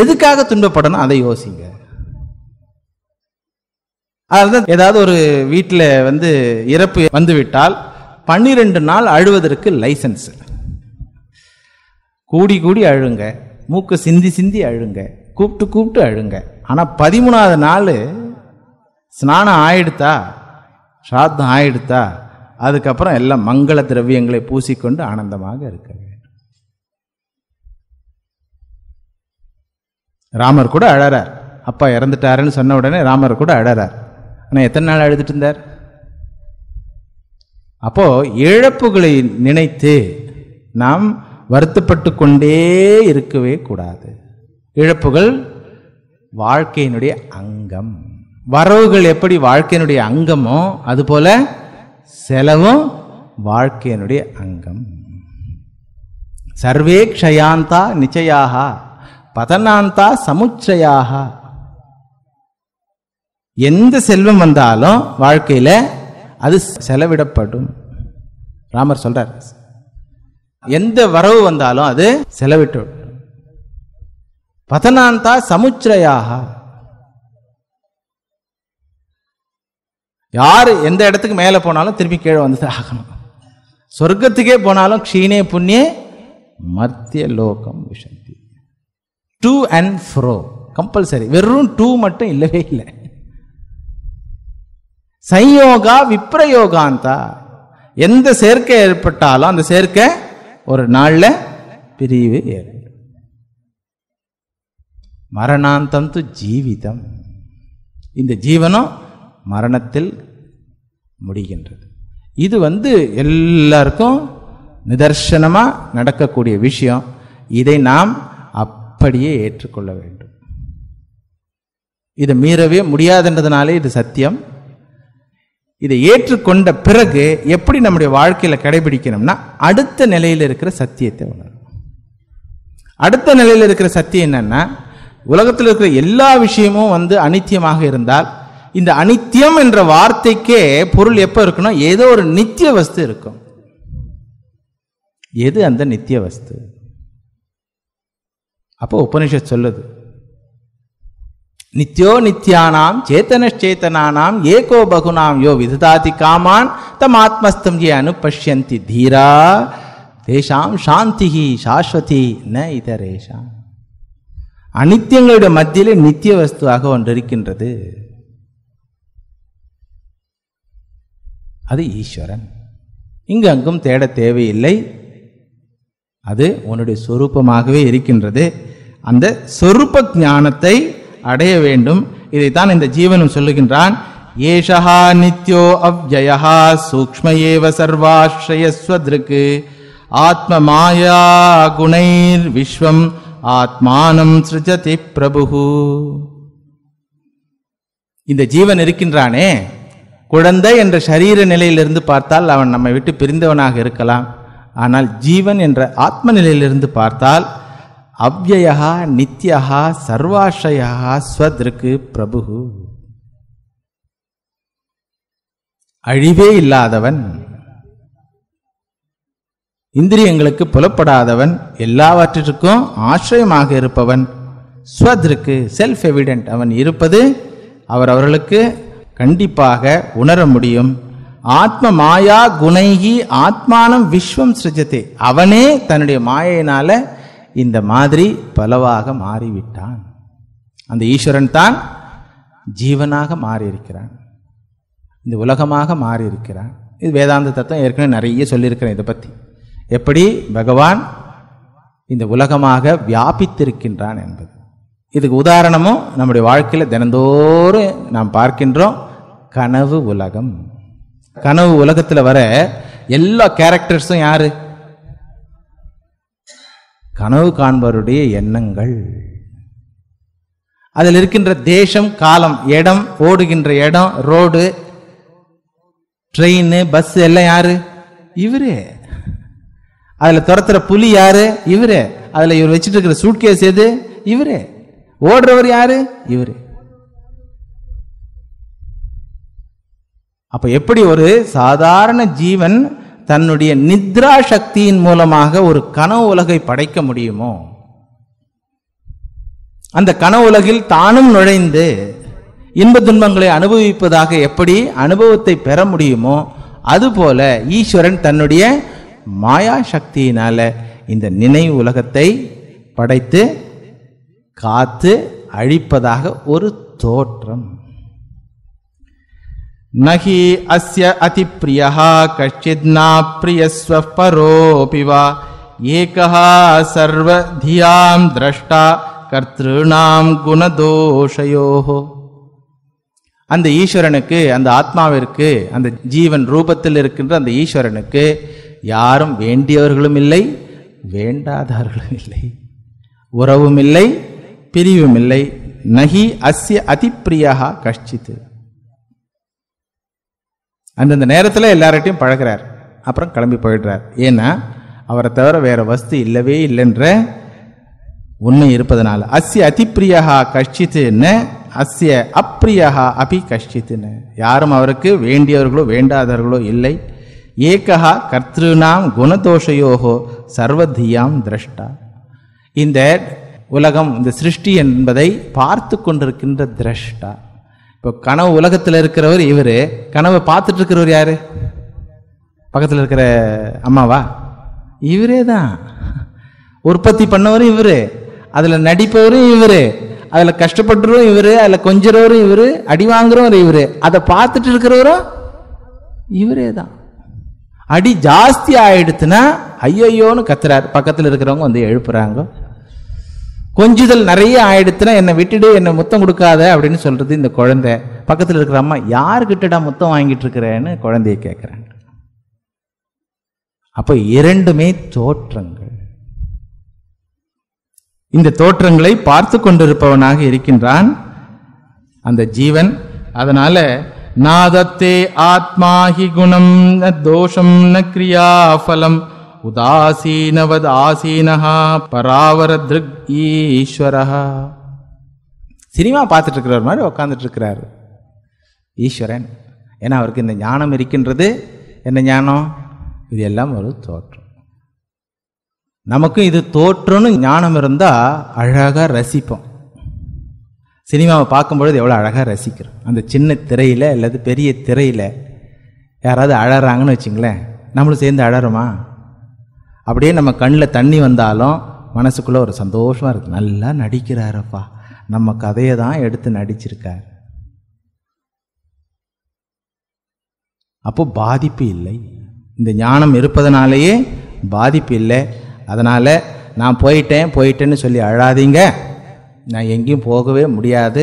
எதுக்காக துன்பப்படணும் அதை யோசிங்க அதாவது ஏதாவது ஒரு வீட்டில் வந்து இறப்பு வந்துவிட்டால் பன்னிரெண்டு நாள் அழுவதற்கு லைசன்ஸ் கூடி கூடி அழுங்க மூக்கு சிந்தி சிந்தி அழுங்க கூப்பிட்டு கூப்பிட்டு அழுங்க ஆனால் பதிமூணாவது நாள் ஸ்நானம் ஆயிடுத்தா சாத்தம் ஆயிடுத்தா அதுக்கப்புறம் எல்லாம் மங்கள திரவியங்களை பூசிக்கொண்டு ஆனந்தமாக இருக்க வேண்டும் ராமர் கூட அழறார் அப்பா இறந்துட்டாருன்னு சொன்ன உடனே ராமர் கூட அழறார் ஆனால் எத்தனை நாள் அழுதுட்டு இருந்தார் அப்போ இழப்புகளை நினைத்து நாம் வருத்தப்பட்டு கொண்டே இருக்கவே கூடாது இழப்புகள் வாழ்க்கையினுடைய அங்கம் வரவுகள் எப்படி வாழ்க்கையினுடைய அங்கமோ அதுபோல செலவும் வாழ்க்கையினுடைய அங்கம் சர்வே க்ஷயாந்தா நிச்சயாக பதனாந்தா சமுச்சயாக எந்த செல்வம் வந்தாலும் வாழ்க்கையில் அது செலவிடப்படும் ராமர் சொல்றார் எந்த வரவு வந்தாலும் அது செலவிட்டு பதனாந்தா சமுச்சிரையாக யார் எந்த இடத்துக்கு மேலே போனாலும் திருப்பி கீழே வந்து ஆகணும் சொர்க்கத்துக்கே போனாலும் க்ஷீணே புண்ணியே மத்திய லோகம் விஷந்தி டூ அண்ட் ஃப்ரோ கம்பல்சரி வெறும் டூ மட்டும் இல்லவே இல்லை சையோகா விப்ரயோகாந்தா எந்த சேர்க்கை ஏற்பட்டாலும் அந்த சேர்க்கை ஒரு நாளில் பிரிவு ஏறும் மரணாந்தம் து ஜீவிதம் இந்த ஜீவனம் மரணத்தில் முடிகின்றது இது வந்து எல்லாருக்கும் நிதர்சனமாக நடக்கக்கூடிய விஷயம் இதை நாம் அப்படியே ஏற்றுக்கொள்ள வேண்டும் இதை மீறவே முடியாதுன்றதுனாலே இது சத்தியம் இதை ஏற்றுக்கொண்ட பிறகு எப்படி நம்முடைய வாழ்க்கையில் கடைபிடிக்கணும்னா அடுத்த நிலையில் இருக்கிற சத்தியத்தை உணரும் அடுத்த நிலையில் இருக்கிற சத்தியம் என்னென்னா உலகத்தில் இருக்கிற எல்லா விஷயமும் வந்து அனித்தியமாக இருந்தால் இந்த அனித்தியம் என்ற வார்த்தைக்கே பொருள் எப்போ இருக்குன்னா ஏதோ ஒரு நித்திய வஸ்து இருக்கும் எது அந்த நித்திய வஸ்து அப்போ உபனிஷத் சொல்லுது நித்யோ நித்யானாம் சேத்தனச்சேத்தனானாம் ஏகோ பகுனாம் யோ விததாதி காமான் தம் ஆத்மஸ்தம் ஏ அனுபஷ்யந்தி தீரா தேஷாம் சாந்திஹி சாஸ்வதி ந இதரேஷாம் அனித்தியங்களுடைய மத்தியிலே நித்திய வஸ்துவாக ஒன்று இருக்கின்றது அது ஈஸ்வரன் இங்கு அங்கும் தேட தேவையில்லை அது உன்னுடைய சொரூபமாகவே இருக்கின்றது அந்த சொரூப ஞானத்தை அடைய வேண்டும் இதைத்தான் இந்த ஜீவனும் சொல்லுகின்றான் ஏஷா நித்யோ அவ்யயா சூக்ம ஏவ சர்வாஸ்ரயஸ்வதிருக்கு ஆத்ம மாயா குணைர் விஸ்வம் ஆத்மானம் சிருஜதி பிரபு இந்த ஜீவன் இருக்கின்றானே குழந்தை என்ற சரீர நிலையிலிருந்து பார்த்தால் அவன் நம்மை விட்டு பிரிந்தவனாக இருக்கலாம் ஆனால் ஜீவன் என்ற ஆத்ம நிலையிலிருந்து பார்த்தால் அவ்வயா நித்யா சர்வாஷயா ஸ்வதற்கு பிரபு அழிவே இல்லாதவன் இந்திரியங்களுக்கு புலப்படாதவன் எல்லாவற்றிற்கும் ஆசிரியமாக இருப்பவன் ஸ்வத்ருக்கு செல்ஃப் எவிடென்ட் அவன் இருப்பது அவர் அவர்களுக்கு கண்டிப்பாக உணர முடியும் ஆத்ம மாயா குணைகி ஆத்மானம் விஸ்வம் சிருஜத்தை அவனே தன்னுடைய மாயினால இந்த மாதிரி பலவாக மாறிவிட்டான் அந்த ஈஸ்வரன் தான் ஜீவனாக மாறியிருக்கிறான் இந்த உலகமாக மாறியிருக்கிறான் இது வேதாந்த தத்துவம் ஏற்கனவே நிறைய சொல்லியிருக்கிறேன் இதை பற்றி எப்படி பகவான் இந்த உலகமாக வியாபித்திருக்கின்றான் என்பது இதுக்கு உதாரணமும் நம்முடைய வாழ்க்கையில் தினந்தோறும் நாம் பார்க்கின்றோம் கனவு உலகம் கனவு உலகத்தில் வர எல்லா கேரக்டர்ஸும் யாரு கனவு காண்பவருடைய எண்ணங்கள் அதில் இருக்கின்ற தேசம் காலம் இடம் ஓடுகின்ற இடம் ரோடு ட்ரெயின் பஸ் எல்லாம் யாரு இவரே அதில் துரத்துற புலி யாரு இவரே அதில் இவர் வச்சுட்டு இருக்கிற சூட்கேஸ் எது இவரே ஓடுறவர் யாரு இவரு அப்போ எப்படி ஒரு சாதாரண ஜீவன் தன்னுடைய நித்ரா சக்தியின் மூலமாக ஒரு கனவு உலகை படைக்க முடியுமோ அந்த கனவு உலகில் தானும் நுழைந்து இன்ப துன்பங்களை அனுபவிப்பதாக எப்படி அனுபவத்தை பெற முடியுமோ அதுபோல ஈஸ்வரன் தன்னுடைய மாயா சக்தியினால இந்த நினைவு உலகத்தை படைத்து காத்து அழிப்பதாக ஒரு தோற்றம் நகி அஸ்ய அதிப்பிரியா நா பிரியஸ்வ பரோபிவா ஏகா சர்வதியாம் திரஷ்டா கர்த்திருணாம் குணதோஷயோஹோ அந்த ஈஸ்வரனுக்கு அந்த ஆத்மாவிற்கு அந்த ஜீவன் ரூபத்தில் இருக்கின்ற அந்த ஈஸ்வரனுக்கு யாரும் வேண்டியவர்களும் இல்லை வேண்டாதார்களும் இல்லை உறவும் இல்லை பிரிவும் இல்லை நகி அஸ்ய அதிப்பிரியாக கஷ்டித்து அந்தந்த நேரத்தில் எல்லார்ட்டையும் பழகிறார் அப்புறம் கிளம்பி போயிடுறார் ஏன்னா அவரை தவிர வேறு வஸ்து இல்லவே இல்லைன்ற உண்மை இருப்பதனால அஸ்ய அதிப்பிரியா கஷ்டித்துன்னு அஸ்ய அப்பிரியா அபி கஷ்டித்துன்னு யாரும் அவருக்கு வேண்டியவர்களோ வேண்டாதவர்களோ இல்லை ஏகா கர்த்திருநாம் குணதோஷையோகோ சர்வதியாம் திரஷ்டா இந்த உலகம் இந்த சிருஷ்டி என்பதை பார்த்து கொண்டிருக்கின்ற திரஷ்டா இப்போ கனவு உலகத்தில் இருக்கிறவர் இவர் கனவை பார்த்துட்டு இருக்கிறவர் யார் பக்கத்தில் இருக்கிற அம்மாவா இவரே தான் உற்பத்தி பண்ணவரும் இவர் அதில் நடிப்பவரும் இவர் அதில் கஷ்டப்படுறவரும் இவர் அதில் கொஞ்சிறவரும் இவர் அடி வாங்குறவரும் இவர் அதை பார்த்துட்டு இருக்கிறவரும் இவரே தான் அடி ஜாஸ்தி ஆயிடுத்துன்னா ஐயையோன்னு கத்துறாரு பக்கத்தில் இருக்கிறவங்க வந்து எழுப்புறாங்க கொஞ்சுதல் நிறைய ஆயிடுத்துனா என்னை விட்டுடு என்னை முத்தம் கொடுக்காத அப்படின்னு சொல்றது இந்த குழந்தை பக்கத்தில் இருக்கிற அம்மா யாருக்கிட்டடா முத்தம் வாங்கிட்டு இருக்கிறேன்னு குழந்தைய கேட்குறாங்க அப்போ இரண்டுமே தோற்றங்கள் இந்த தோற்றங்களை பார்த்து கொண்டிருப்பவனாக இருக்கின்றான் அந்த ஜீவன் அதனால நாதத்தே ஆத்மாஹி குணம் ந தோஷம் ந கிரியாஃபலம் உதாசீனவத் ஆசீனஹா திருக் ஈஸ்வரா சினிமா பார்த்துட்டு இருக்கிறவர் மாதிரி உட்காந்துட்டு இருக்கிறாரு ஈஸ்வரன் ஏன்னா அவருக்கு இந்த ஞானம் இருக்கின்றது என்ன ஞானம் இது எல்லாம் ஒரு தோற்றம் நமக்கும் இது தோற்றம்னு ஞானம் இருந்தால் அழகாக ரசிப்போம் சினிமாவை பார்க்கும்பொழுது எவ்வளோ அழகாக ரசிக்கிறோம் அந்த சின்ன திரையில் அல்லது பெரிய திரையில் யாராவது அழகிறாங்கன்னு வச்சுங்களேன் நம்மளும் சேர்ந்து அழறுமா அப்படியே நம்ம கண்ணில் தண்ணி வந்தாலும் மனசுக்குள்ளே ஒரு சந்தோஷமாக இருக்குது நல்லா நடிக்கிறாரப்பா நம்ம கதையை தான் எடுத்து நடிச்சிருக்கார் அப்போ பாதிப்பு இல்லை இந்த ஞானம் இருப்பதனாலேயே பாதிப்பு இல்லை அதனால் நான் போயிட்டேன் போயிட்டேன்னு சொல்லி அழாதீங்க நான் எங்கேயும் போகவே முடியாது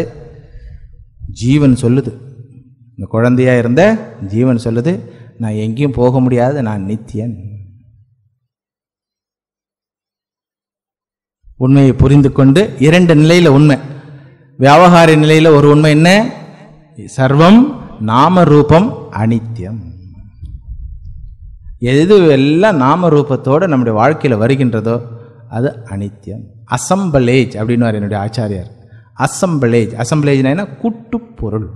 ஜீவன் சொல்லுது இந்த குழந்தையாக இருந்த ஜீவன் சொல்லுது நான் எங்கேயும் போக முடியாது நான் நித்தியன் உண்மையை புரிந்து கொண்டு இரண்டு நிலையில் உண்மை வியாபகார நிலையில் ஒரு உண்மை என்ன சர்வம் நாம ரூபம் அனித்தியம் எது எல்லாம் நாம ரூபத்தோடு நம்முடைய வாழ்க்கையில் வருகின்றதோ அது அனித்தியம் அசம்பலேஜ் வார் என்னுடைய ஆச்சாரியார் அசம்பலேஜ் அசம்பலேஜ்னா கூட்டுப்பொருள்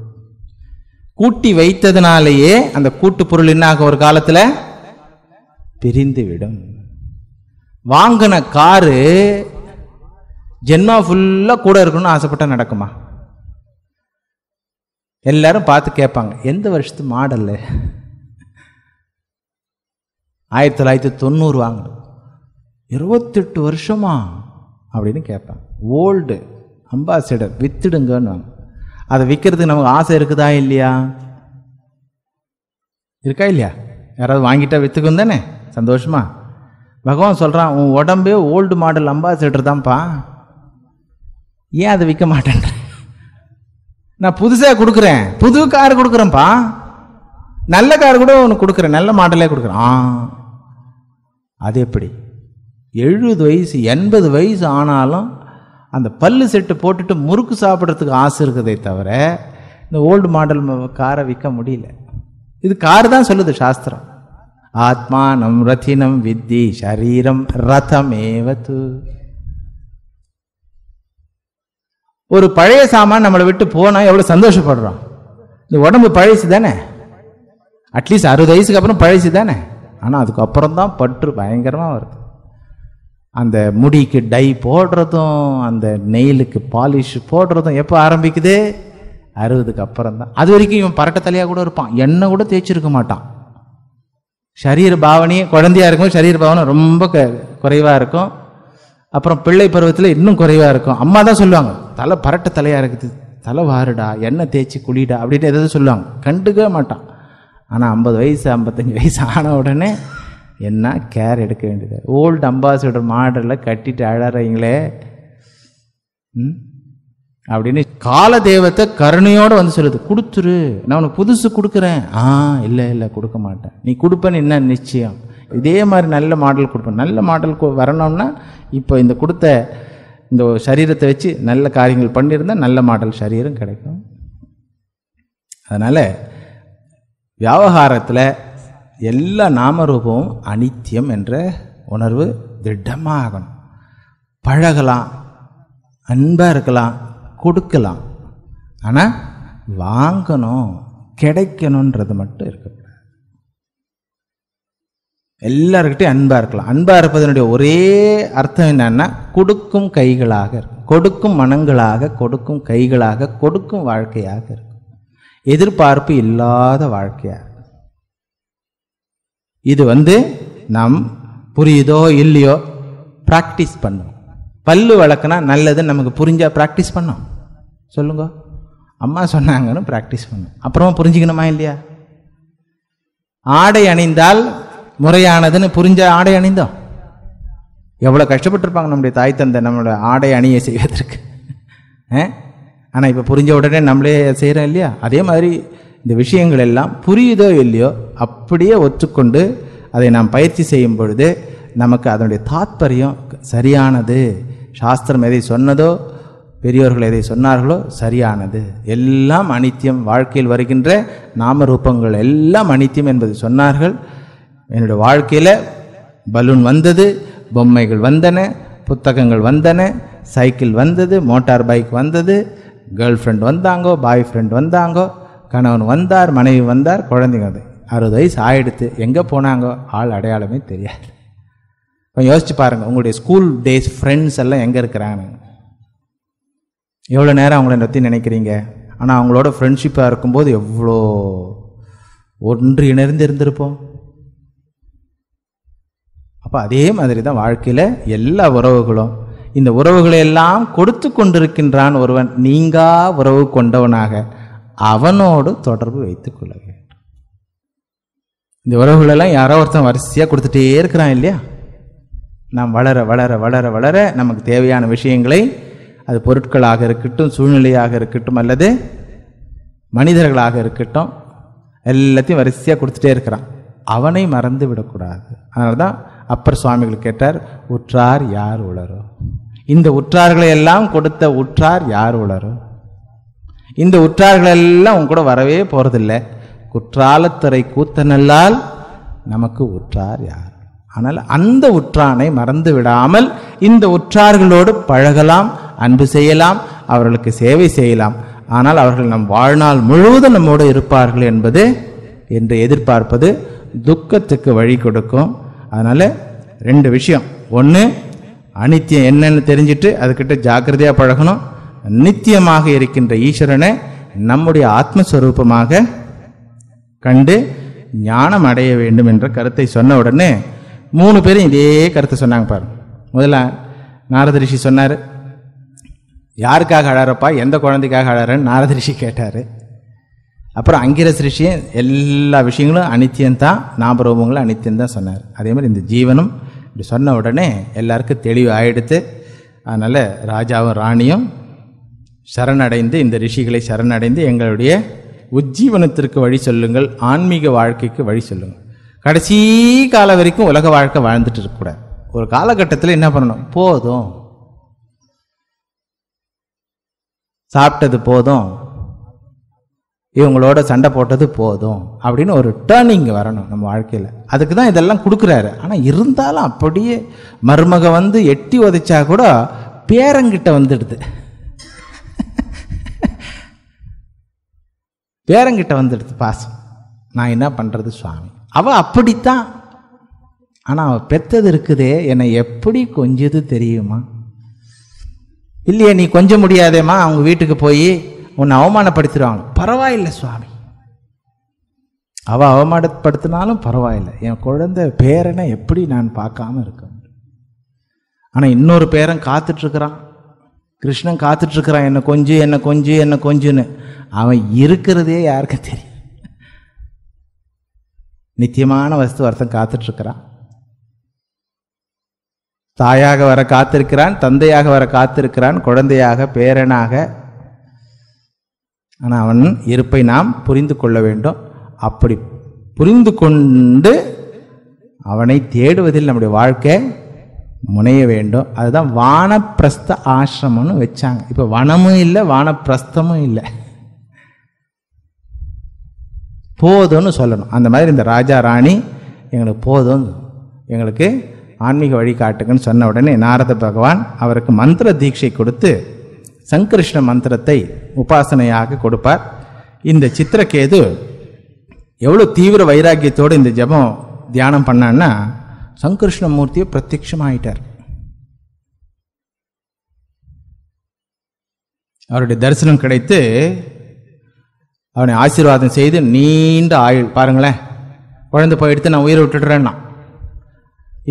கூட்டி வைத்ததுனாலேயே அந்த கூட்டுப்பொருள் என்னாக ஒரு காலத்தில் பிரிந்துவிடும் வாங்கின காரு ஜென்மா ஃபுல்லாக கூட இருக்கணும்னு ஆசைப்பட்டால் நடக்குமா எல்லாரும் பார்த்து கேட்பாங்க எந்த வருஷத்து மாடலு ஆயிரத்தி தொள்ளாயிரத்தி தொண்ணூறு வாங்கணும் இருபத்தெட்டு வருஷமா அப்படின்னு கேட்பேன் ஓல்டு அம்பாசிடர் வித்துடுங்கன்னு அதை விற்கிறதுக்கு நமக்கு ஆசை இருக்குதா இல்லையா இருக்கா இல்லையா யாராவது வாங்கிட்டா வித்துக்கும் தானே சந்தோஷமா பகவான் சொல்கிறான் உன் உடம்பே ஓல்டு மாடல் அம்பாசிடர் தான்ப்பா ஏன் அதை விற்க மாட்டேன் நான் புதுசாக கொடுக்குறேன் புது கார் கொடுக்குறேன்ப்பா நல்ல கார் கூட உனக்கு கொடுக்குறேன் நல்ல மாடலே கொடுக்குறேன் அது எப்படி எழுபது வயசு எண்பது வயசு ஆனாலும் அந்த பல்லு செட்டு போட்டுட்டு முறுக்கு சாப்பிட்றதுக்கு ஆசை இருக்குதே தவிர இந்த ஓல்டு மாடல் காரை விற்க முடியல இது கார் தான் சொல்லுது சாஸ்திரம் ஆத்மானம் ரத்தினம் வித்தி சரீரம் ரதமேவது ஒரு பழைய சாமான் நம்மளை விட்டு போனால் எவ்வளோ சந்தோஷப்படுறோம் இந்த உடம்பு பழசு தானே அட்லீஸ்ட் அறுபது வயசுக்கு அப்புறம் பழசு தானே ஆனால் அதுக்கப்புறம் தான் பற்று பயங்கரமாக வருது அந்த முடிக்கு டை போடுறதும் அந்த நெயிலுக்கு பாலிஷ் போடுறதும் எப்போ ஆரம்பிக்குது அறுபதுக்கு அப்புறம் தான் அது வரைக்கும் இவன் பரட்டை தலையாக கூட இருப்பான் எண்ணெய் கூட தேய்ச்சிருக்க மாட்டான் சரீர பாவனையே குழந்தையாக இருக்கும் சரீர பாவனை ரொம்ப க குறைவாக இருக்கும் அப்புறம் பிள்ளை பருவத்தில் இன்னும் குறைவாக இருக்கும் அம்மா தான் சொல்லுவாங்க தலை பரட்ட தலையாக இருக்குது தலை வாருடா எண்ணெய் தேய்ச்சி குளிடா அப்படின்னு எதாவது சொல்லுவாங்க கண்டுக்க மாட்டான் ஆனால் ஐம்பது வயசு ஐம்பத்தஞ்சு வயசு ஆன உடனே என்ன கேர் எடுக்க வேண்டியது ஓல்டு அம்பாசிடர் மாடலில் கட்டிட்டு அழறீங்களே அப்படின்னு கால தெய்வத்தை கருணையோடு வந்து சொல்லுது கொடுத்துரு நான் உனக்கு புதுசு கொடுக்குறேன் ஆ இல்லை இல்லை கொடுக்க மாட்டேன் நீ கொடுப்பேன்னு என்ன நிச்சயம் இதே மாதிரி நல்ல மாடல் கொடுப்பேன் நல்ல மாடல் வரணும்னா இப்போ இந்த கொடுத்த இந்த சரீரத்தை வச்சு நல்ல காரியங்கள் பண்ணியிருந்தால் நல்ல மாடல் சரீரம் கிடைக்கும் அதனால் வியாபாரத்தில் எல்லா நாமரூபமும் அனித்தியம் என்ற உணர்வு திடமாகணும் பழகலாம் அன்பாக இருக்கலாம் கொடுக்கலாம் ஆனால் வாங்கணும் கிடைக்கணுன்றது மட்டும் இருக்கக்கூடாது எல்லாருக்கிட்டையும் அன்பாக இருக்கலாம் அன்பாக இருப்பதனுடைய ஒரே அர்த்தம் என்னன்னா கொடுக்கும் கைகளாக இருக்கும் கொடுக்கும் மனங்களாக கொடுக்கும் கைகளாக கொடுக்கும் வாழ்க்கையாக இருக்கும் எதிர்பார்ப்பு இல்லாத வாழ்க்கையாக இது வந்து நாம் புரியுதோ இல்லையோ ப்ராக்டிஸ் பண்ணும் பல்லு வளர்க்குனா நல்லதுன்னு நமக்கு புரிஞ்சால் ப்ராக்டிஸ் பண்ணோம் சொல்லுங்க அம்மா சொன்னாங்கன்னு ப்ராக்டிஸ் பண்ணும் அப்புறமா புரிஞ்சுக்கணுமா இல்லையா ஆடை அணிந்தால் முறையானதுன்னு புரிஞ்ச ஆடை அணிந்தோம் எவ்வளோ கஷ்டப்பட்டுருப்பாங்க நம்முடைய தாய் தந்தை நம்மளோட ஆடை அணிய செய்வதற்கு ஆனால் இப்போ புரிஞ்ச உடனே நம்மளே செய்கிறோம் இல்லையா அதே மாதிரி இந்த விஷயங்கள் எல்லாம் புரியுதோ இல்லையோ அப்படியே ஒத்துக்கொண்டு அதை நாம் பயிற்சி செய்யும் பொழுது நமக்கு அதனுடைய தாத்பரியம் சரியானது சாஸ்திரம் எதை சொன்னதோ பெரியோர்கள் எதை சொன்னார்களோ சரியானது எல்லாம் அனித்தியம் வாழ்க்கையில் வருகின்ற நாம ரூபங்கள் எல்லாம் அனித்தியம் என்பது சொன்னார்கள் என்னுடைய வாழ்க்கையில் பலூன் வந்தது பொம்மைகள் வந்தன புத்தகங்கள் வந்தன சைக்கிள் வந்தது மோட்டார் பைக் வந்தது கேர்ள் ஃப்ரெண்ட் வந்தாங்கோ பாய் ஃப்ரெண்ட் வந்தாங்கோ கணவன் வந்தார் மனைவி வந்தார் குழந்தைங்க வந்து அறுபது வயசு ஆகிடுத்து எங்கே போனாங்கோ ஆள் அடையாளமே தெரியாது இப்போ யோசிச்சு பாருங்கள் உங்களுடைய ஸ்கூல் டேஸ் ஃப்ரெண்ட்ஸ் எல்லாம் எங்கே இருக்கிறாங்க எவ்வளோ நேரம் அவங்கள பற்றி நினைக்கிறீங்க ஆனால் அவங்களோட ஃப்ரெண்ட்ஷிப்பாக இருக்கும்போது எவ்வளோ ஒன்று இணைந்து இருந்திருப்போம் அப்போ அதே மாதிரி தான் வாழ்க்கையில் எல்லா உறவுகளும் இந்த உறவுகளை எல்லாம் கொடுத்து கொண்டிருக்கின்றான் ஒருவன் நீங்கா உறவு கொண்டவனாக அவனோடு தொடர்பு வைத்துக் கொள்ள வேண்டும் இந்த உறவுகளெல்லாம் யாரோ ஒருத்தன் வரிசையாக கொடுத்துட்டே இருக்கிறான் இல்லையா நாம் வளர வளர வளர வளர நமக்கு தேவையான விஷயங்களை அது பொருட்களாக இருக்கட்டும் சூழ்நிலையாக இருக்கட்டும் அல்லது மனிதர்களாக இருக்கட்டும் எல்லாத்தையும் வரிசையாக கொடுத்துட்டே இருக்கிறான் அவனை மறந்து விடக்கூடாது அதனால தான் அப்பர் சுவாமிகள் கேட்டார் உற்றார் யார் உளரும் இந்த உற்றார்களை எல்லாம் கொடுத்த உற்றார் யார் உளரும் இந்த உற்றார்களெல்லாம் உங்க கூட வரவே போகிறதில்ல குற்றாலத்துறை கூத்தனல்லால் நமக்கு உற்றார் யார் ஆனால் அந்த உற்றானை மறந்து விடாமல் இந்த உற்றார்களோடு பழகலாம் அன்பு செய்யலாம் அவர்களுக்கு சேவை செய்யலாம் ஆனால் அவர்கள் நம் வாழ்நாள் முழுவதும் நம்மோடு இருப்பார்கள் என்பது என்று எதிர்பார்ப்பது துக்கத்துக்கு வழி கொடுக்கும் அதனால் ரெண்டு விஷயம் ஒன்று அனித்தியம் என்னென்னு தெரிஞ்சுட்டு அதுக்கிட்ட ஜாக்கிரதையாக பழகணும் நித்தியமாக இருக்கின்ற ஈஸ்வரனை நம்முடைய ஆத்மஸ்வரூபமாக கண்டு ஞானம் அடைய வேண்டும் என்ற கருத்தை சொன்ன உடனே மூணு பேரும் இதே கருத்தை சொன்னாங்க பாரு முதல்ல நாரத ரிஷி சொன்னார் யாருக்காக அழறப்பா எந்த குழந்தைக்காக அழறன்னு நாரத ரிஷி கேட்டார் அப்புறம் அங்கிரஸ் ரிஷியும் எல்லா விஷயங்களும் அனித்தியந்தான் நாபரூபங்களும் அனித்தியந்தான் சொன்னார் அதே மாதிரி இந்த ஜீவனும் இப்படி சொன்ன உடனே எல்லாருக்கும் தெளிவு ஆகிடுத்து அதனால் ராஜாவும் ராணியும் சரணடைந்து இந்த ரிஷிகளை சரணடைந்து எங்களுடைய உஜ்ஜீவனத்திற்கு வழி சொல்லுங்கள் ஆன்மீக வாழ்க்கைக்கு வழி சொல்லுங்கள் கடைசி காலம் வரைக்கும் உலக வாழ்க்கை வாழ்ந்துட்டு இருக்கக்கூடாது ஒரு காலகட்டத்தில் என்ன பண்ணணும் போதும் சாப்பிட்டது போதும் இவங்களோட சண்டை போட்டது போதும் அப்படின்னு ஒரு டேர்னிங் வரணும் நம்ம வாழ்க்கையில் அதுக்கு தான் இதெல்லாம் கொடுக்குறாரு ஆனால் இருந்தாலும் அப்படியே மருமக வந்து எட்டி உதைச்சா கூட பேரங்கிட்ட வந்துடுது பேரங்கிட்ட வந்துடுது பாசம் நான் என்ன பண்ணுறது சுவாமி அவள் அப்படித்தான் ஆனால் அவள் பெத்தது இருக்குதே என்னை எப்படி கொஞ்சது தெரியுமா இல்லையே நீ கொஞ்ச முடியாதேம்மா அவங்க வீட்டுக்கு போய் உன்னை அவமானப்படுத்திடுவாங்க பரவாயில்லை சுவாமி அவள் அவமானப்படுத்தினாலும் பரவாயில்லை என் குழந்தை பேரனை எப்படி நான் பார்க்காம இருக்க ஆனால் இன்னொரு பேரன் காத்துட்ருக்குறான் கிருஷ்ணன் காத்துட்ருக்கிறான் என்னை கொஞ்சு என்னை கொஞ்சு என்னை கொஞ்சுன்னு அவன் இருக்கிறதே யாருக்கும் தெரியும் நித்தியமான வஸ்து வருத்தம் காத்துட்ருக்கிறான் தாயாக வர காத்திருக்கிறான் தந்தையாக வர காத்திருக்கிறான் குழந்தையாக பேரனாக ஆனால் அவன் இருப்பை நாம் புரிந்து கொள்ள வேண்டும் அப்படி புரிந்து கொண்டு அவனை தேடுவதில் நம்முடைய வாழ்க்கை முனைய வேண்டும் அதுதான் வானப்பிரஸ்த ஆசிரமம்னு வச்சாங்க இப்போ வனமும் இல்லை வானப்பிரஸ்தமும் இல்லை போதும்னு சொல்லணும் அந்த மாதிரி இந்த ராஜா ராணி எங்களுக்கு போதும் எங்களுக்கு ஆன்மீக வழிகாட்டுக்குன்னு சொன்ன உடனே நாரத பகவான் அவருக்கு மந்திர தீட்சை கொடுத்து சங்கிருஷ்ண மந்திரத்தை உபாசனையாக கொடுப்பார் இந்த சித்திரக்கேது எவ்வளோ தீவிர வைராக்கியத்தோடு இந்த ஜபம் தியானம் பண்ணான்னா சங்கர்ஷ்ணமூர்த்தியை ஆகிட்டார் அவருடைய தரிசனம் கிடைத்து அவனை ஆசீர்வாதம் செய்து நீண்ட ஆயுள் பாருங்களேன் குழந்தை போய் எடுத்து நான் உயிரை விட்டுடுறேன்னா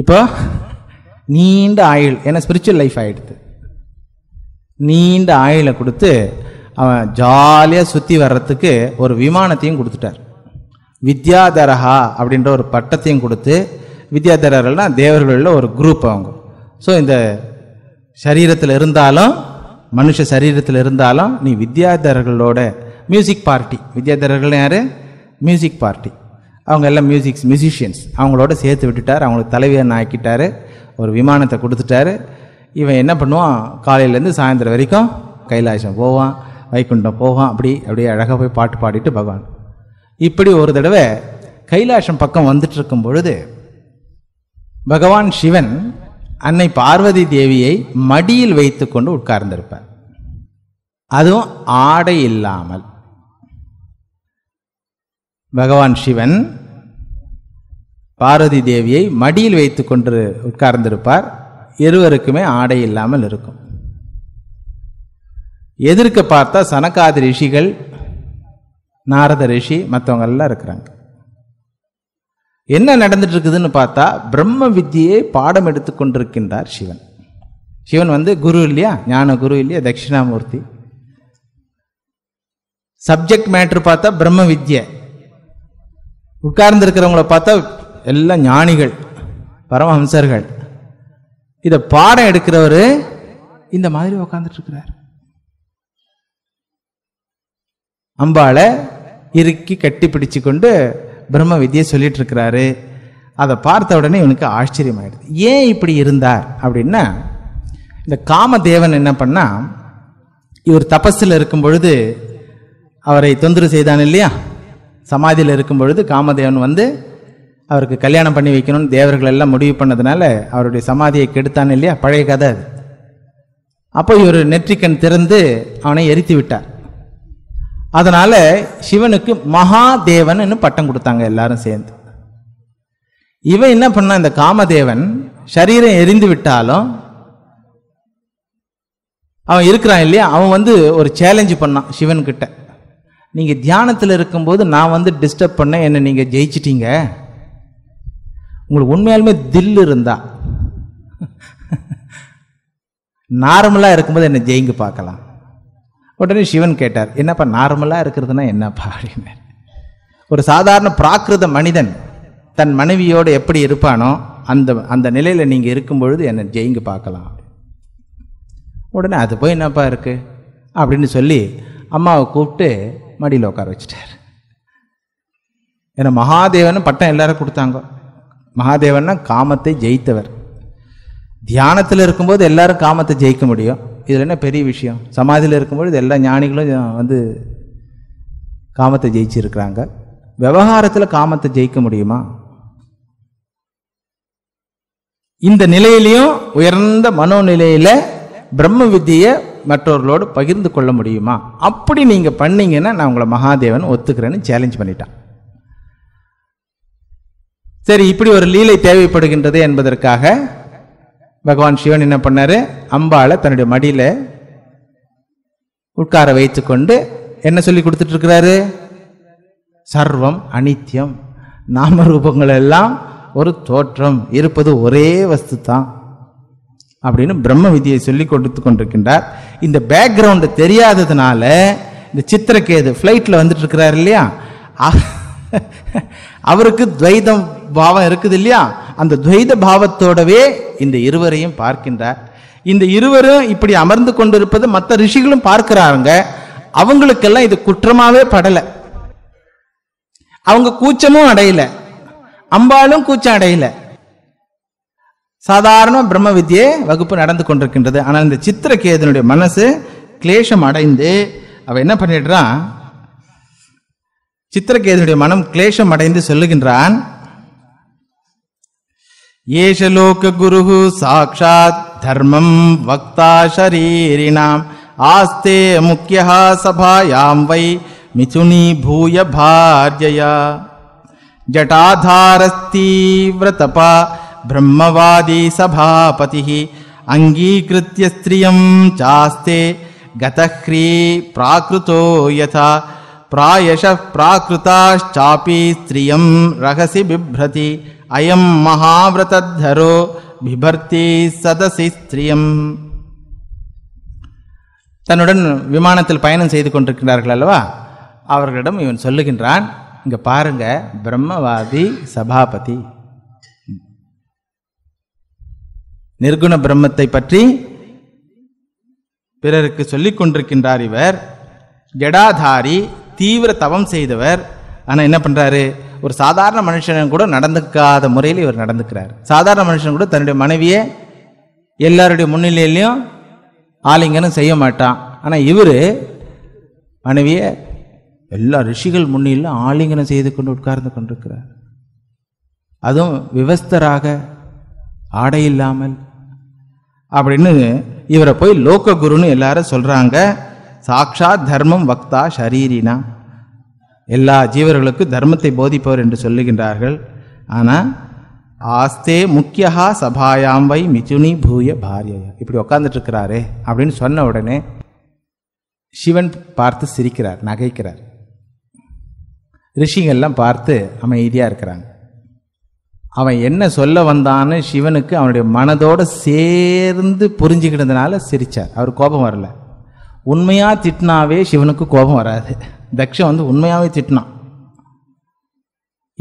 இப்போ நீண்ட ஆயுள் ஏன்னா ஸ்பிரிச்சுவல் லைஃப் ஆகிடுது நீண்ட ஆயுளை கொடுத்து அவன் ஜாலியாக சுற்றி வர்றதுக்கு ஒரு விமானத்தையும் கொடுத்துட்டார் வித்யாதரஹா அப்படின்ற ஒரு பட்டத்தையும் கொடுத்து வித்யாதரர்கள்னால் தேவர்களில் ஒரு குரூப் அவங்க ஸோ இந்த சரீரத்தில் இருந்தாலும் மனுஷ சரீரத்தில் இருந்தாலும் நீ வித்யாதரர்களோட மியூசிக் பார்ட்டி வித்யாதரர்கள் யார் மியூசிக் பார்ட்டி அவங்க எல்லாம் மியூசிக்ஸ் மியூசிஷியன்ஸ் அவங்களோட சேர்த்து விட்டுட்டார் அவங்களுக்கு தலைவியன் ஆக்கிட்டார் ஒரு விமானத்தை கொடுத்துட்டாரு இவன் என்ன பண்ணுவான் காலையிலேருந்து சாயந்தரம் வரைக்கும் கைலாசம் போவான் வைகுண்டம் போவான் அப்படி அப்படியே அழகாக போய் பாட்டு பாடிட்டு பகவான் இப்படி ஒரு தடவை கைலாசம் பக்கம் வந்துட்டு இருக்கும் பொழுது பகவான் சிவன் அன்னை பார்வதி தேவியை மடியில் வைத்து கொண்டு உட்கார்ந்திருப்பார் அதுவும் ஆடை இல்லாமல் பகவான் சிவன் பார்வதி தேவியை மடியில் வைத்து கொண்டு உட்கார்ந்திருப்பார் இருவருக்குமே ஆடை இல்லாமல் இருக்கும் எதிர்க்க பார்த்தா சனக்காதி ரிஷிகள் நாரத ரிஷி மற்றவங்கள்லாம் இருக்கிறாங்க என்ன நடந்துட்டு இருக்குதுன்னு பார்த்தா பிரம்ம வித்தியை பாடம் எடுத்து கொண்டிருக்கின்றார் சிவன் சிவன் வந்து குரு இல்லையா ஞான குரு இல்லையா தட்சிணாமூர்த்தி சப்ஜெக்ட் மேட்ரு பார்த்தா பிரம்ம வித்யை உட்கார்ந்துருக்கிறவங்கள பார்த்தா எல்லாம் ஞானிகள் பரமஹம்சர்கள் இதை பாடம் எடுக்கிறவர் இந்த மாதிரி உட்கார்ந்துட்டு இருக்கிறார் அம்பாளை இறுக்கி கட்டி பிடிச்சு கொண்டு பிரம்ம வித்தியை சொல்லிட்டு இருக்கிறாரு அதை பார்த்த உடனே இவனுக்கு ஆச்சரியமாயிடுது ஏன் இப்படி இருந்தார் அப்படின்னா இந்த காமதேவன் என்ன பண்ணால் இவர் தபஸில் இருக்கும் பொழுது அவரை தொந்தரவு செய்தான் இல்லையா சமாதியில் இருக்கும் பொழுது காமதேவன் வந்து அவருக்கு கல்யாணம் பண்ணி வைக்கணும்னு தேவர்கள் எல்லாம் முடிவு பண்ணதுனால அவருடைய சமாதியை கெடுத்தான் இல்லையா பழைய கதை அது அப்போ இவர் நெற்றிக்கண் திறந்து அவனை எரித்து விட்டார் அதனால சிவனுக்கு மகாதேவன் பட்டம் கொடுத்தாங்க எல்லாரும் சேர்ந்து இவன் என்ன பண்ண இந்த காமதேவன் சரீரம் எரிந்து விட்டாலும் அவன் இருக்கிறான் இல்லையா அவன் வந்து ஒரு சேலஞ்சு பண்ணான் கிட்ட நீங்கள் தியானத்தில் இருக்கும்போது நான் வந்து டிஸ்டர்ப் பண்ணேன் என்னை நீங்கள் ஜெயிச்சிட்டீங்க உங்களுக்கு உண்மையாலுமே தில் இருந்தா நார்மலாக *laughs* இருக்கும்போது என்னை ஜெயிங்க பார்க்கலாம் உடனே சிவன் கேட்டார் என்னப்பா நார்மலாக இருக்கிறதுனா என்னப்பா அப்படின்னு ஒரு சாதாரண பிராகிருத மனிதன் தன் மனைவியோடு எப்படி இருப்பானோ அந்த அந்த நிலையில் நீங்கள் இருக்கும் பொழுது என்னை ஜெயிங்கு பார்க்கலாம் உடனே அது போய் என்னப்பா இருக்குது அப்படின்னு சொல்லி அம்மாவை கூப்பிட்டு மடியில் உட்கார வச்சுட்டார் ஏன்னா மகாதேவன் பட்டம் எல்லாரும் கொடுத்தாங்க மகாதேவன்னா காமத்தை ஜெயித்தவர் தியானத்தில் இருக்கும்போது எல்லாரும் காமத்தை ஜெயிக்க முடியும் இதில் என்ன பெரிய விஷயம் சமாதியில் இருக்கும்பொழுது எல்லா ஞானிகளும் வந்து காமத்தை ஜெயிச்சிருக்கிறாங்க விவகாரத்தில் காமத்தை ஜெயிக்க முடியுமா இந்த நிலையிலையும் உயர்ந்த மனோநிலையில் பிரம்ம வித்தியை மற்றவர்களோடு பகிர்ந்து கொள்ள முடியுமா அப்படி நீங்கள் பண்ணீங்கன்னா நான் உங்களை மகாதேவன் ஒத்துக்கிறேன்னு சேலஞ்ச் பண்ணிட்டான் சரி இப்படி ஒரு லீலை தேவைப்படுகின்றது என்பதற்காக பகவான் சிவன் என்ன பண்ணார் அம்பாளை தன்னுடைய மடியில் உட்கார வைத்து கொண்டு என்ன சொல்லி கொடுத்துட்ருக்கிறாரு சர்வம் அனித்தியம் நாம ரூபங்கள் எல்லாம் ஒரு தோற்றம் இருப்பது ஒரே வஸ்து தான் அப்படின்னு பிரம்ம விதியை சொல்லி கொடுத்து கொண்டிருக்கின்றார் இந்த பேக்ரவுண்டு தெரியாததுனால இந்த சித்திரக்கேது ஃப்ளைட்டில் வந்துட்டு இருக்கிறார் இல்லையா அவருக்கு துவைதம் பாவம் இருக்குது இல்லையா அந்த துவைத பாவத்தோடவே இந்த இருவரையும் பார்க்கின்றார் இந்த இருவரும் இப்படி அமர்ந்து கொண்டிருப்பது மற்ற ரிஷிகளும் பார்க்கிறாருங்க அவங்களுக்கெல்லாம் இது குற்றமாவே படலை அவங்க கூச்சமும் அடையல அம்பாலும் கூச்சம் அடையல சாதாரண பிரம்ம வித்தியை வகுப்பு நடந்து கொண்டிருக்கின்றது ஆனால் இந்த சித்திரகேதனுடைய மனசு கிளேஷம் அடைந்து அவ என்ன பண்ணிடுறான் சித்திரகேதனுடைய மனம் கிளேஷம் அடைந்து சொல்லுகின்றான் एष लोकगुरुः साक्षात् धर्मं वक्ता शरीरिणाम् आस्ते मुख्यः सभायां वै मिथुनीभूय भार्यया जटाधारस्तीव्रतपा सभापतिः अङ्गीकृत्य स्त्रियं चास्ते गतह्री प्राकृतो यथा प्रायशः प्राकृताश्चापि स्त्रियं रहसि बिभ्रति அயம் மகாவிரதரோ பிபர்த்தி சதசி ஸ்திரியம் தன்னுடன் விமானத்தில் பயணம் செய்து கொண்டிருக்கிறார்கள் அல்லவா அவர்களிடம் இவன் சொல்லுகின்றான் இங்கே பாருங்க பிரம்மவாதி சபாபதி நிர்குண பிரம்மத்தை பற்றி பிறருக்கு சொல்லிக் கொண்டிருக்கின்றார் இவர் ஜடாதாரி தீவிர தவம் செய்தவர் ஆனால் என்ன பண்ணுறாரு ஒரு சாதாரண மனுஷனும் கூட நடந்துக்காத முறையில் இவர் நடந்துக்கிறார் சாதாரண மனுஷன் கூட தன்னுடைய மனைவியை எல்லாருடைய முன்னிலையிலையும் ஆலிங்கனும் செய்ய மாட்டான் ஆனால் இவர் மனைவியை எல்லா ரிஷிகள் முன்னிலும் ஆலிங்கனம் செய்து கொண்டு உட்கார்ந்து கொண்டிருக்கிறார் அதுவும் விவஸ்தராக ஆடை இல்லாமல் அப்படின்னு இவரை போய் லோக குருன்னு எல்லாரும் சொல்கிறாங்க சாக்ஷாத் தர்மம் வக்தா ஷரீரினா எல்லா ஜீவர்களுக்கும் தர்மத்தை போதிப்பவர் என்று சொல்லுகின்றார்கள் ஆனால் ஆஸ்தே முக்கியா சபாயாம் வை மிதுனி பூய பாரியா இப்படி உக்காந்துட்டுருக்கிறாரே அப்படின்னு சொன்ன உடனே சிவன் பார்த்து சிரிக்கிறார் நகைக்கிறார் ரிஷிகள்லாம் பார்த்து அமைதியாக இருக்கிறாங்க அவன் என்ன சொல்ல வந்தான்னு சிவனுக்கு அவனுடைய மனதோடு சேர்ந்து புரிஞ்சுக்கிட்டதுனால சிரித்தார் அவர் கோபம் வரலை உண்மையாக திட்டினாவே சிவனுக்கு கோபம் வராது தக்ஷன் வந்து உண்மையாகவே திட்டினான்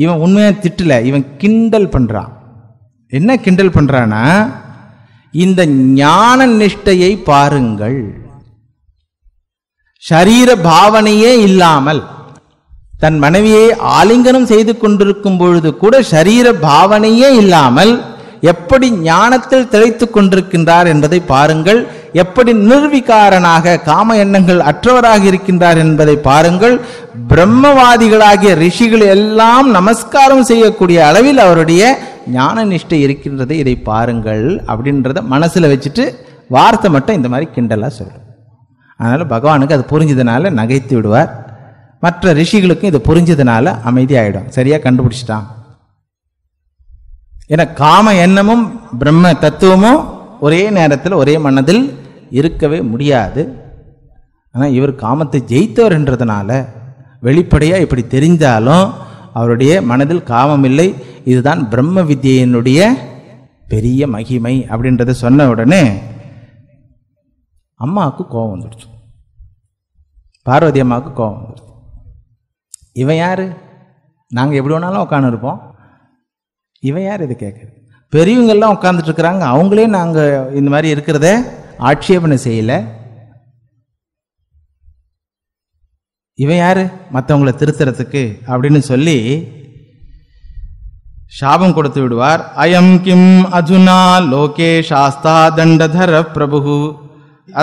இவன் உண்மையாக திட்டல இவன் கிண்டல் பண்ணுறான் என்ன கிண்டல் பண்ணுறான்னா இந்த ஞான நிஷ்டையை பாருங்கள் சரீர பாவனையே இல்லாமல் தன் மனைவியை ஆலிங்கனம் செய்து கொண்டிருக்கும் பொழுது கூட சரீர பாவனையே இல்லாமல் எப்படி ஞானத்தில் திளைத்து கொண்டிருக்கின்றார் என்பதை பாருங்கள் எப்படி நிர்வீகாரனாக காம எண்ணங்கள் அற்றவராக இருக்கின்றார் என்பதை பாருங்கள் பிரம்மவாதிகளாகிய ரிஷிகள் எல்லாம் நமஸ்காரம் செய்யக்கூடிய அளவில் அவருடைய ஞான நிஷ்டை இருக்கின்றது இதை பாருங்கள் அப்படின்றத மனசில் வச்சுட்டு வார்த்தை மட்டும் இந்த மாதிரி கிண்டலாக சொல்லும் அதனால் பகவானுக்கு அது புரிஞ்சதுனால நகைத்து விடுவார் மற்ற ரிஷிகளுக்கும் இது புரிஞ்சதுனால அமைதியாகிடும் சரியாக கண்டுபிடிச்சிட்டான் ஏன்னா காம எண்ணமும் பிரம்ம தத்துவமும் ஒரே நேரத்தில் ஒரே மனதில் இருக்கவே முடியாது ஆனால் இவர் காமத்தை ஜெயித்தவர்ன்றதுனால வெளிப்படையாக இப்படி தெரிஞ்சாலும் அவருடைய மனதில் காமம் இல்லை இதுதான் பிரம்ம வித்தியினுடைய பெரிய மகிமை அப்படின்றத சொன்ன உடனே அம்மாவுக்கு கோபம் வந்துடுச்சு பார்வதி அம்மாவுக்கு கோபம் வந்துடுச்சு இவன் யார் நாங்கள் எப்படி வேணாலும் உட்காந்துருப்போம் இவன் யார் இது கேட்குறது பெரியவங்கெல்லாம் உட்காந்துட்டு இருக்கிறாங்க அவங்களே நாங்கள் இந்த மாதிரி இருக்கிறத ஆட்சேபனை செய்யலை இவன் யார் மற்றவங்களை திருத்துறதுக்கு அப்படின்னு சொல்லி சாபம் கொடுத்து விடுவார் அயம் கிம் அஜுனா லோகே சாஸ்தா தண்டதர பிரபு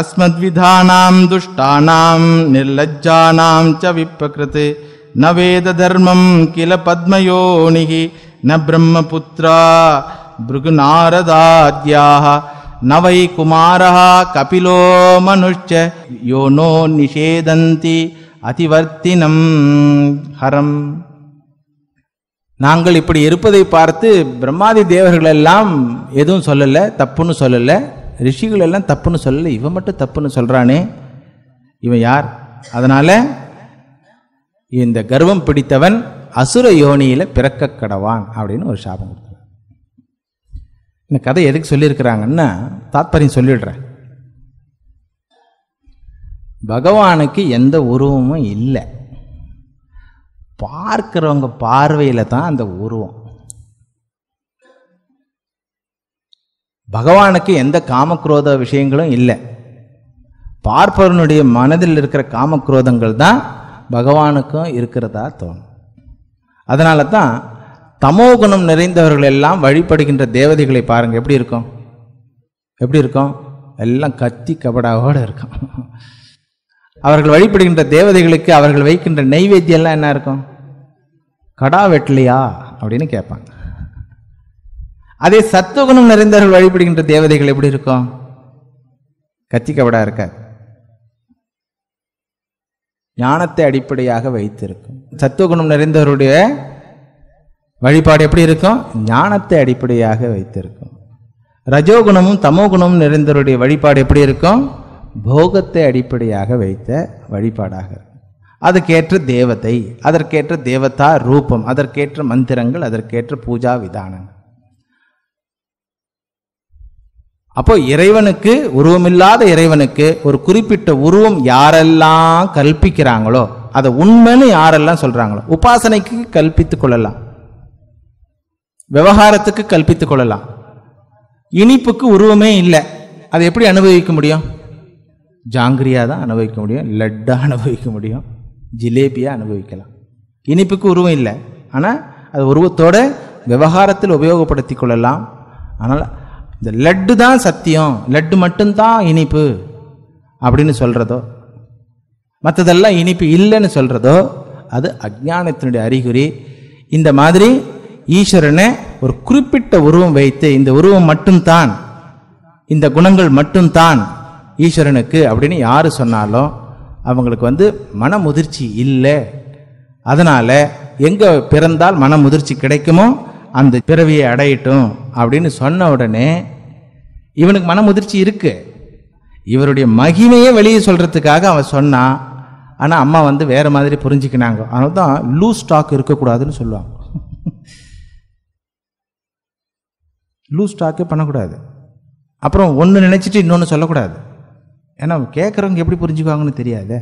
அஸ்மத்விதானாம் துஷ்டானாம் நிர்லஜானாம் ச விப்பகிருத்து நவேத தர்மம் கில பத்மயோனிகி ந பிரம்மபுத்திரா भृगुनारदाद्याः न वै कुमारः कपिलो मनुश्च यो அதிவர்த்தினம் ஹரம் நாங்கள் இப்படி இருப்பதை பார்த்து பிரம்மாதி தேவர்கள் எல்லாம் எதுவும் சொல்லலை தப்புன்னு சொல்லலை ரிஷிகள் எல்லாம் தப்புன்னு சொல்லலை இவன் மட்டும் தப்புன்னு சொல்கிறானே இவன் யார் அதனால் இந்த கர்வம் பிடித்தவன் அசுர யோனியில் பிறக்க கடவான் அப்படின்னு ஒரு சாபம் கொடுத்தார் இந்த கதை எதுக்கு சொல்லியிருக்கிறாங்கன்னா தாத்பரியம் சொல்லிடுறேன் பகவானுக்கு எந்த உருவமும் இல்லை பார்க்குறவங்க பார்வையில் தான் அந்த உருவம் பகவானுக்கு எந்த காமக்ரோத விஷயங்களும் இல்லை பார்ப்பவனுடைய மனதில் இருக்கிற காமக்ரோதங்கள் தான் பகவானுக்கும் இருக்கிறதா தோணும் அதனால தான் தமோ குணம் நிறைந்தவர்கள் எல்லாம் வழிபடுகின்ற தேவதைகளை பாருங்கள் எப்படி இருக்கும் எப்படி இருக்கும் எல்லாம் கத்தி கபடாவோடு இருக்கும் அவர்கள் வழிபடுகின்ற தேவதைகளுக்கு அவர்கள் வைக்கின்ற நெய்வேத்தியெல்லாம் என்ன இருக்கும் கடா வெட்டலையா அப்படின்னு கேட்பாங்க அதே சத்துவகுணம் நிறைந்தவர்கள் வழிபடுகின்ற தேவதைகள் எப்படி இருக்கும் கத்தி கபடா இருக்காது ஞானத்தை அடிப்படையாக வைத்திருக்கும் சத்துவகுணம் நிறைந்தவருடைய வழிபாடு எப்படி இருக்கும் ஞானத்தை அடிப்படையாக வைத்திருக்கும் ரஜோகுணமும் தமோகுணமும் நிறைந்தவருடைய வழிபாடு எப்படி இருக்கும் போகத்தை அடிப்படையாக வைத்த வழிபாடாக இருக்கும் அதற்கேற்ற தேவதை அதற்கேற்ற தேவதா ரூபம் அதற்கேற்ற மந்திரங்கள் அதற்கேற்ற பூஜா விதானங்கள் அப்போ இறைவனுக்கு உருவமில்லாத இறைவனுக்கு ஒரு குறிப்பிட்ட உருவம் யாரெல்லாம் கல்பிக்கிறாங்களோ அதை உண்மைன்னு யாரெல்லாம் சொல்றாங்களோ உபாசனைக்கு கல்பித்துக் கொள்ளலாம் விவகாரத்துக்கு கல்பித்துக் கொள்ளலாம் இனிப்புக்கு உருவமே இல்லை அதை எப்படி அனுபவிக்க முடியும் ஜாங்கிரியாக தான் அனுபவிக்க முடியும் லட்டாக அனுபவிக்க முடியும் ஜிலேபியாக அனுபவிக்கலாம் இனிப்புக்கு உருவம் இல்லை ஆனால் அது உருவத்தோட விவகாரத்தில் உபயோகப்படுத்தி கொள்ளலாம் ஆனால் இந்த லட்டு தான் சத்தியம் லட்டு மட்டும்தான் இனிப்பு அப்படின்னு சொல்கிறதோ மற்றதெல்லாம் இனிப்பு இல்லைன்னு சொல்கிறதோ அது அஜானத்தினுடைய அறிகுறி இந்த மாதிரி ஈஸ்வரனை ஒரு குறிப்பிட்ட உருவம் வைத்து இந்த உருவம் மட்டும்தான் இந்த குணங்கள் மட்டும்தான் ஈஸ்வரனுக்கு அப்படின்னு யார் சொன்னாலும் அவங்களுக்கு வந்து மனமுதிர்ச்சி இல்லை அதனால் எங்கே பிறந்தால் மனமுதிர்ச்சி கிடைக்குமோ அந்த பிறவியை அடையட்டும் அப்படின்னு சொன்ன உடனே இவனுக்கு மன முதிர்ச்சி இருக்கு இவருடைய மகிமையை வெளியே சொல்கிறதுக்காக அவன் சொன்னான் ஆனால் அம்மா வந்து வேறு மாதிரி புரிஞ்சுக்கினாங்க அதனால தான் லூஸ் ஸ்டாக் இருக்கக்கூடாதுன்னு சொல்லுவாங்க லூஸ் ஸ்டாக்கே பண்ணக்கூடாது அப்புறம் ஒன்று நினச்சிட்டு இன்னொன்று சொல்லக்கூடாது ஏன்னா கேட்குறவங்க எப்படி புரிஞ்சுக்குவாங்கன்னு தெரியாத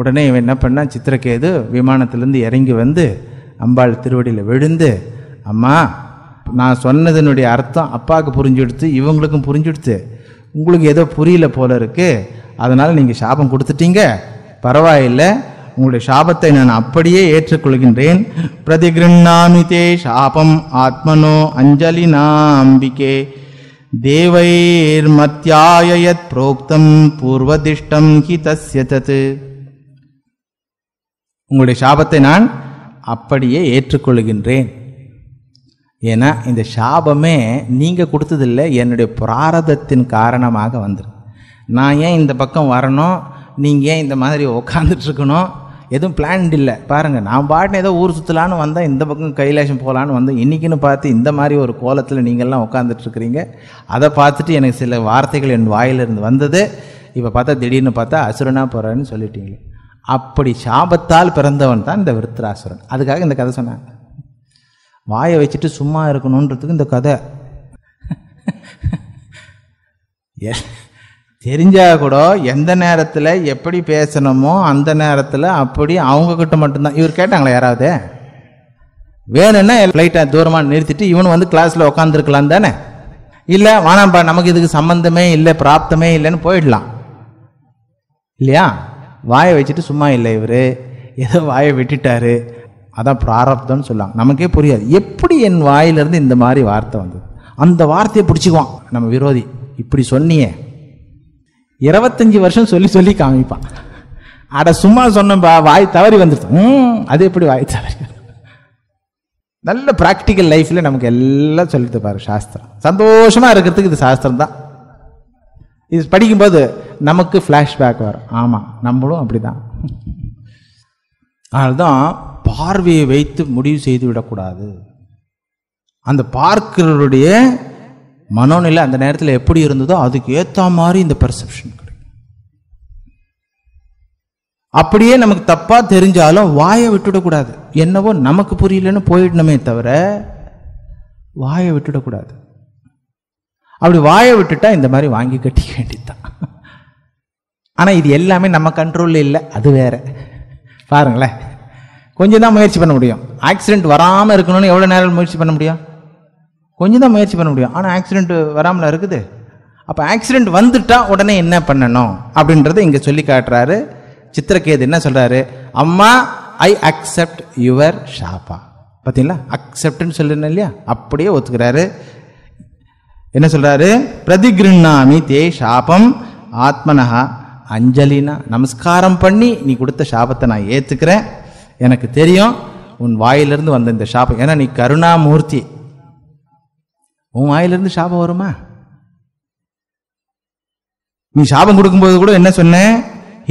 உடனே இவன் என்ன பண்ணால் சித்திரக்கேது விமானத்துலேருந்து இறங்கி வந்து அம்பாள் திருவடியில் விழுந்து அம்மா நான் சொன்னதனுடைய அர்த்தம் அப்பாவுக்கு புரிஞ்சு இவங்களுக்கும் புரிஞ்சு உங்களுக்கு ஏதோ புரியல போல இருக்குது அதனால் நீங்கள் சாபம் கொடுத்துட்டீங்க பரவாயில்லை உங்களுடைய சாபத்தை நான் அப்படியே ஏற்றுக்கொள்கின்றேன் பிரதி தே சாபம் ஆத்மனோ அஞ்சலி நாம்பிக்கே தேவைர் மத்தியாயத் புரோக்தம் பூர்வதிஷ்டம் ஹி தஸ்ய தத்து உங்களுடைய சாபத்தை நான் அப்படியே ஏற்றுக்கொள்கின்றேன் ஏன்னா இந்த சாபமே நீங்கள் கொடுத்ததில்லை என்னுடைய பிராரதத்தின் காரணமாக வந்துடும் நான் ஏன் இந்த பக்கம் வரணும் நீங்கள் ஏன் இந்த மாதிரி உக்காந்துட்ருக்கணும் எதுவும் பிளான்ட் இல்லை பாருங்கள் நான் பாட்டின ஏதோ ஊர் சுற்றலான்னு வந்தால் இந்த பக்கம் கைலாசம் போகலான்னு வந்து இன்றைக்கின்னு பார்த்து இந்த மாதிரி ஒரு கோலத்தில் நீங்கள்லாம் உட்காந்துட்ருக்குறீங்க அதை பார்த்துட்டு எனக்கு சில வார்த்தைகள் என் வாயிலிருந்து வந்தது இப்போ பார்த்தா திடீர்னு பார்த்தா அசுரனாக போகிறான்னு சொல்லிட்டீங்களே அப்படி சாபத்தால் பிறந்தவன் தான் இந்த விருத்ராசுரன் அதுக்காக இந்த கதை சொன்னாங்க வாயை வச்சுட்டு சும்மா இருக்கணுன்றதுக்கு இந்த கதை தெரிஞ்சால் கூட எந்த நேரத்தில் எப்படி பேசணுமோ அந்த நேரத்தில் அப்படி அவங்கக்கிட்ட மட்டும்தான் இவர் கேட்டாங்களே யாராவது வேணும்னா ஃப்ளைட்டை தூரமாக நிறுத்திட்டு இவனு வந்து கிளாஸில் உக்காந்துருக்கலாம் தானே இல்லை வானாம்பா நமக்கு இதுக்கு சம்மந்தமே இல்லை பிராப்தமே இல்லைன்னு போயிடலாம் இல்லையா வாயை வச்சுட்டு சும்மா இல்லை இவர் ஏதோ வாயை விட்டுட்டாரு அதான் பிராரப்தம்னு சொல்லுவாங்க நமக்கே புரியாது எப்படி என் வாயிலிருந்து இந்த மாதிரி வார்த்தை வந்தது அந்த வார்த்தையை பிடிச்சிக்குவான் நம்ம விரோதி இப்படி சொன்னியே இருபத்தஞ்சி வருஷம் சொல்லி சொல்லி காமிப்பான் அட சும்மா சொன்னா வாய் தவறி வந்துடுது அது எப்படி வாய் தவறி நல்ல ப்ராக்டிக்கல் லைஃப்பில் நமக்கு எல்லாம் சொல்லிட்டு பாரு சாஸ்திரம் சந்தோஷமாக இருக்கிறதுக்கு இது சாஸ்திரம் தான் இது படிக்கும்போது நமக்கு ஃப்ளாஷ்பேக் வரும் ஆமாம் நம்மளும் அப்படி தான் அதனால்தான் பார்வையை வைத்து முடிவு செய்து விடக்கூடாது அந்த பார்க்கிறவருடைய மனோநிலை அந்த நேரத்தில் எப்படி இருந்ததோ அதுக்கு ஏற்ற மாதிரி இந்த பர்செப்ஷன் கிடைக்கும் அப்படியே நமக்கு தப்பாக தெரிஞ்சாலும் வாயை விட்டுடக்கூடாது என்னவோ நமக்கு புரியலன்னு போயிடணுமே தவிர வாயை விட்டுவிடக்கூடாது அப்படி வாயை விட்டுட்டா இந்த மாதிரி வாங்கி கட்டிக்க வேண்டியதுதான் ஆனால் இது எல்லாமே நம்ம கண்ட்ரோலில் இல்லை அது வேறு பாருங்களேன் கொஞ்சம் தான் முயற்சி பண்ண முடியும் ஆக்சிடென்ட் வராமல் இருக்கணும்னு எவ்வளோ நேரம் முயற்சி பண்ண முடியும் கொஞ்சம் தான் முயற்சி பண்ண முடியும் ஆனால் ஆக்சிடென்ட் வராமல் இருக்குது அப்போ ஆக்சிடென்ட் வந்துட்டால் உடனே என்ன பண்ணணும் அப்படின்றத இங்கே சொல்லி காட்டுறாரு சித்திரகேது என்ன சொல்கிறாரு அம்மா ஐ அக்செப்ட் யுவர் ஷாப்பா பார்த்தீங்களா அக்செப்ட்னு சொல்லணும் இல்லையா அப்படியே ஒத்துக்கிறாரு என்ன சொல்கிறாரு பிரதிகிருண்ணாமி தே ஷாபம் ஆத்மனஹா அஞ்சலினா நமஸ்காரம் பண்ணி நீ கொடுத்த சாபத்தை நான் ஏற்றுக்கிறேன் எனக்கு தெரியும் உன் வாயிலிருந்து வந்த இந்த சாபம் ஏன்னா நீ கருணாமூர்த்தி உன் வாயிலிருந்து சாபம் வருமா நீ சாபம் கொடுக்கும்போது கூட என்ன சொன்னேன்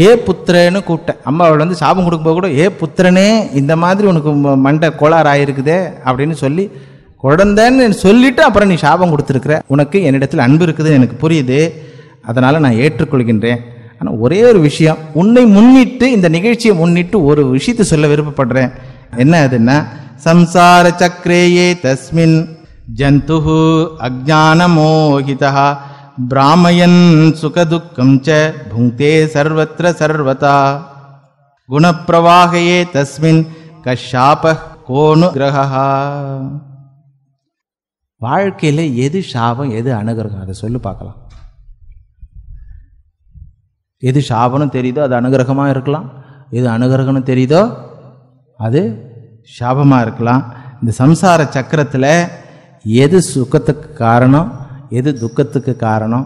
ஏ புத்திரன்னு கூப்பிட்டேன் அம்மா அவள் வந்து சாபம் கொடுக்கும்போது கூட ஏ புத்திரனே இந்த மாதிரி உனக்கு மண்டை கோளாறு ஆயிருக்குதே அப்படின்னு சொல்லி குழந்தைன்னு சொல்லிவிட்டு அப்புறம் நீ சாபம் கொடுத்துருக்குற உனக்கு என்னிடத்தில் அன்பு இருக்குதுன்னு எனக்கு புரியுது அதனால் நான் ஏற்றுக்கொள்கின்றேன் ஆனால் ஒரே ஒரு விஷயம் உன்னை முன்னிட்டு இந்த நிகழ்ச்சியை முன்னிட்டு ஒரு விஷயத்தை சொல்ல விருப்பப்படுறேன் என்ன அதுன்னா சம்சார சக்கரேயே தஸ்மின் ஜந்து அஜான மோகிதா பிராமயன் சுகதுக்கம் ச சர்வத்திர சர்வதா குணப்பிரவாகையே தஸ்மின் கஷாப கோணு கிரகா வாழ்க்கையில் எது சாபம் எது அனுகிரகம் அதை சொல்லி பார்க்கலாம் எது சாபனும் தெரியுதோ அது அனுகிரகமாக இருக்கலாம் எது அனுகிரகம்னு தெரியுதோ அது சாபமாக இருக்கலாம் இந்த சம்சார சக்கரத்தில் எது சுக்கத்துக்கு காரணம் எது துக்கத்துக்கு காரணம்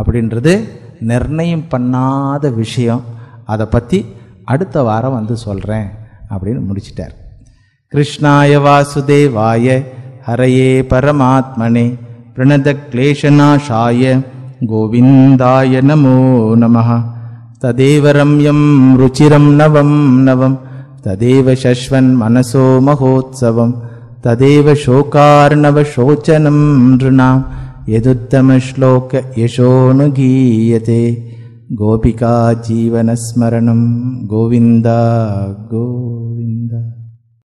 அப்படின்றது நிர்ணயம் பண்ணாத விஷயம் அதை பற்றி அடுத்த வாரம் வந்து சொல்கிறேன் அப்படின்னு முடிச்சிட்டார் கிருஷ்ணாய வாசுதேவாய ஹரையே பரமாத்மனே பிரணத கிளேஷனாஷாய गोविन्दाय नमो नमः तदेव रम्यं रुचिरं नवं नवं तदेव शश्वन्मनसो महोत्सवं तदेव शोकार्णवशोचनं नृणां यदुत्तमश्लोकयशोऽनुगीयते गोपिकाजीवनस्मरणं गोविन्द गोविन्द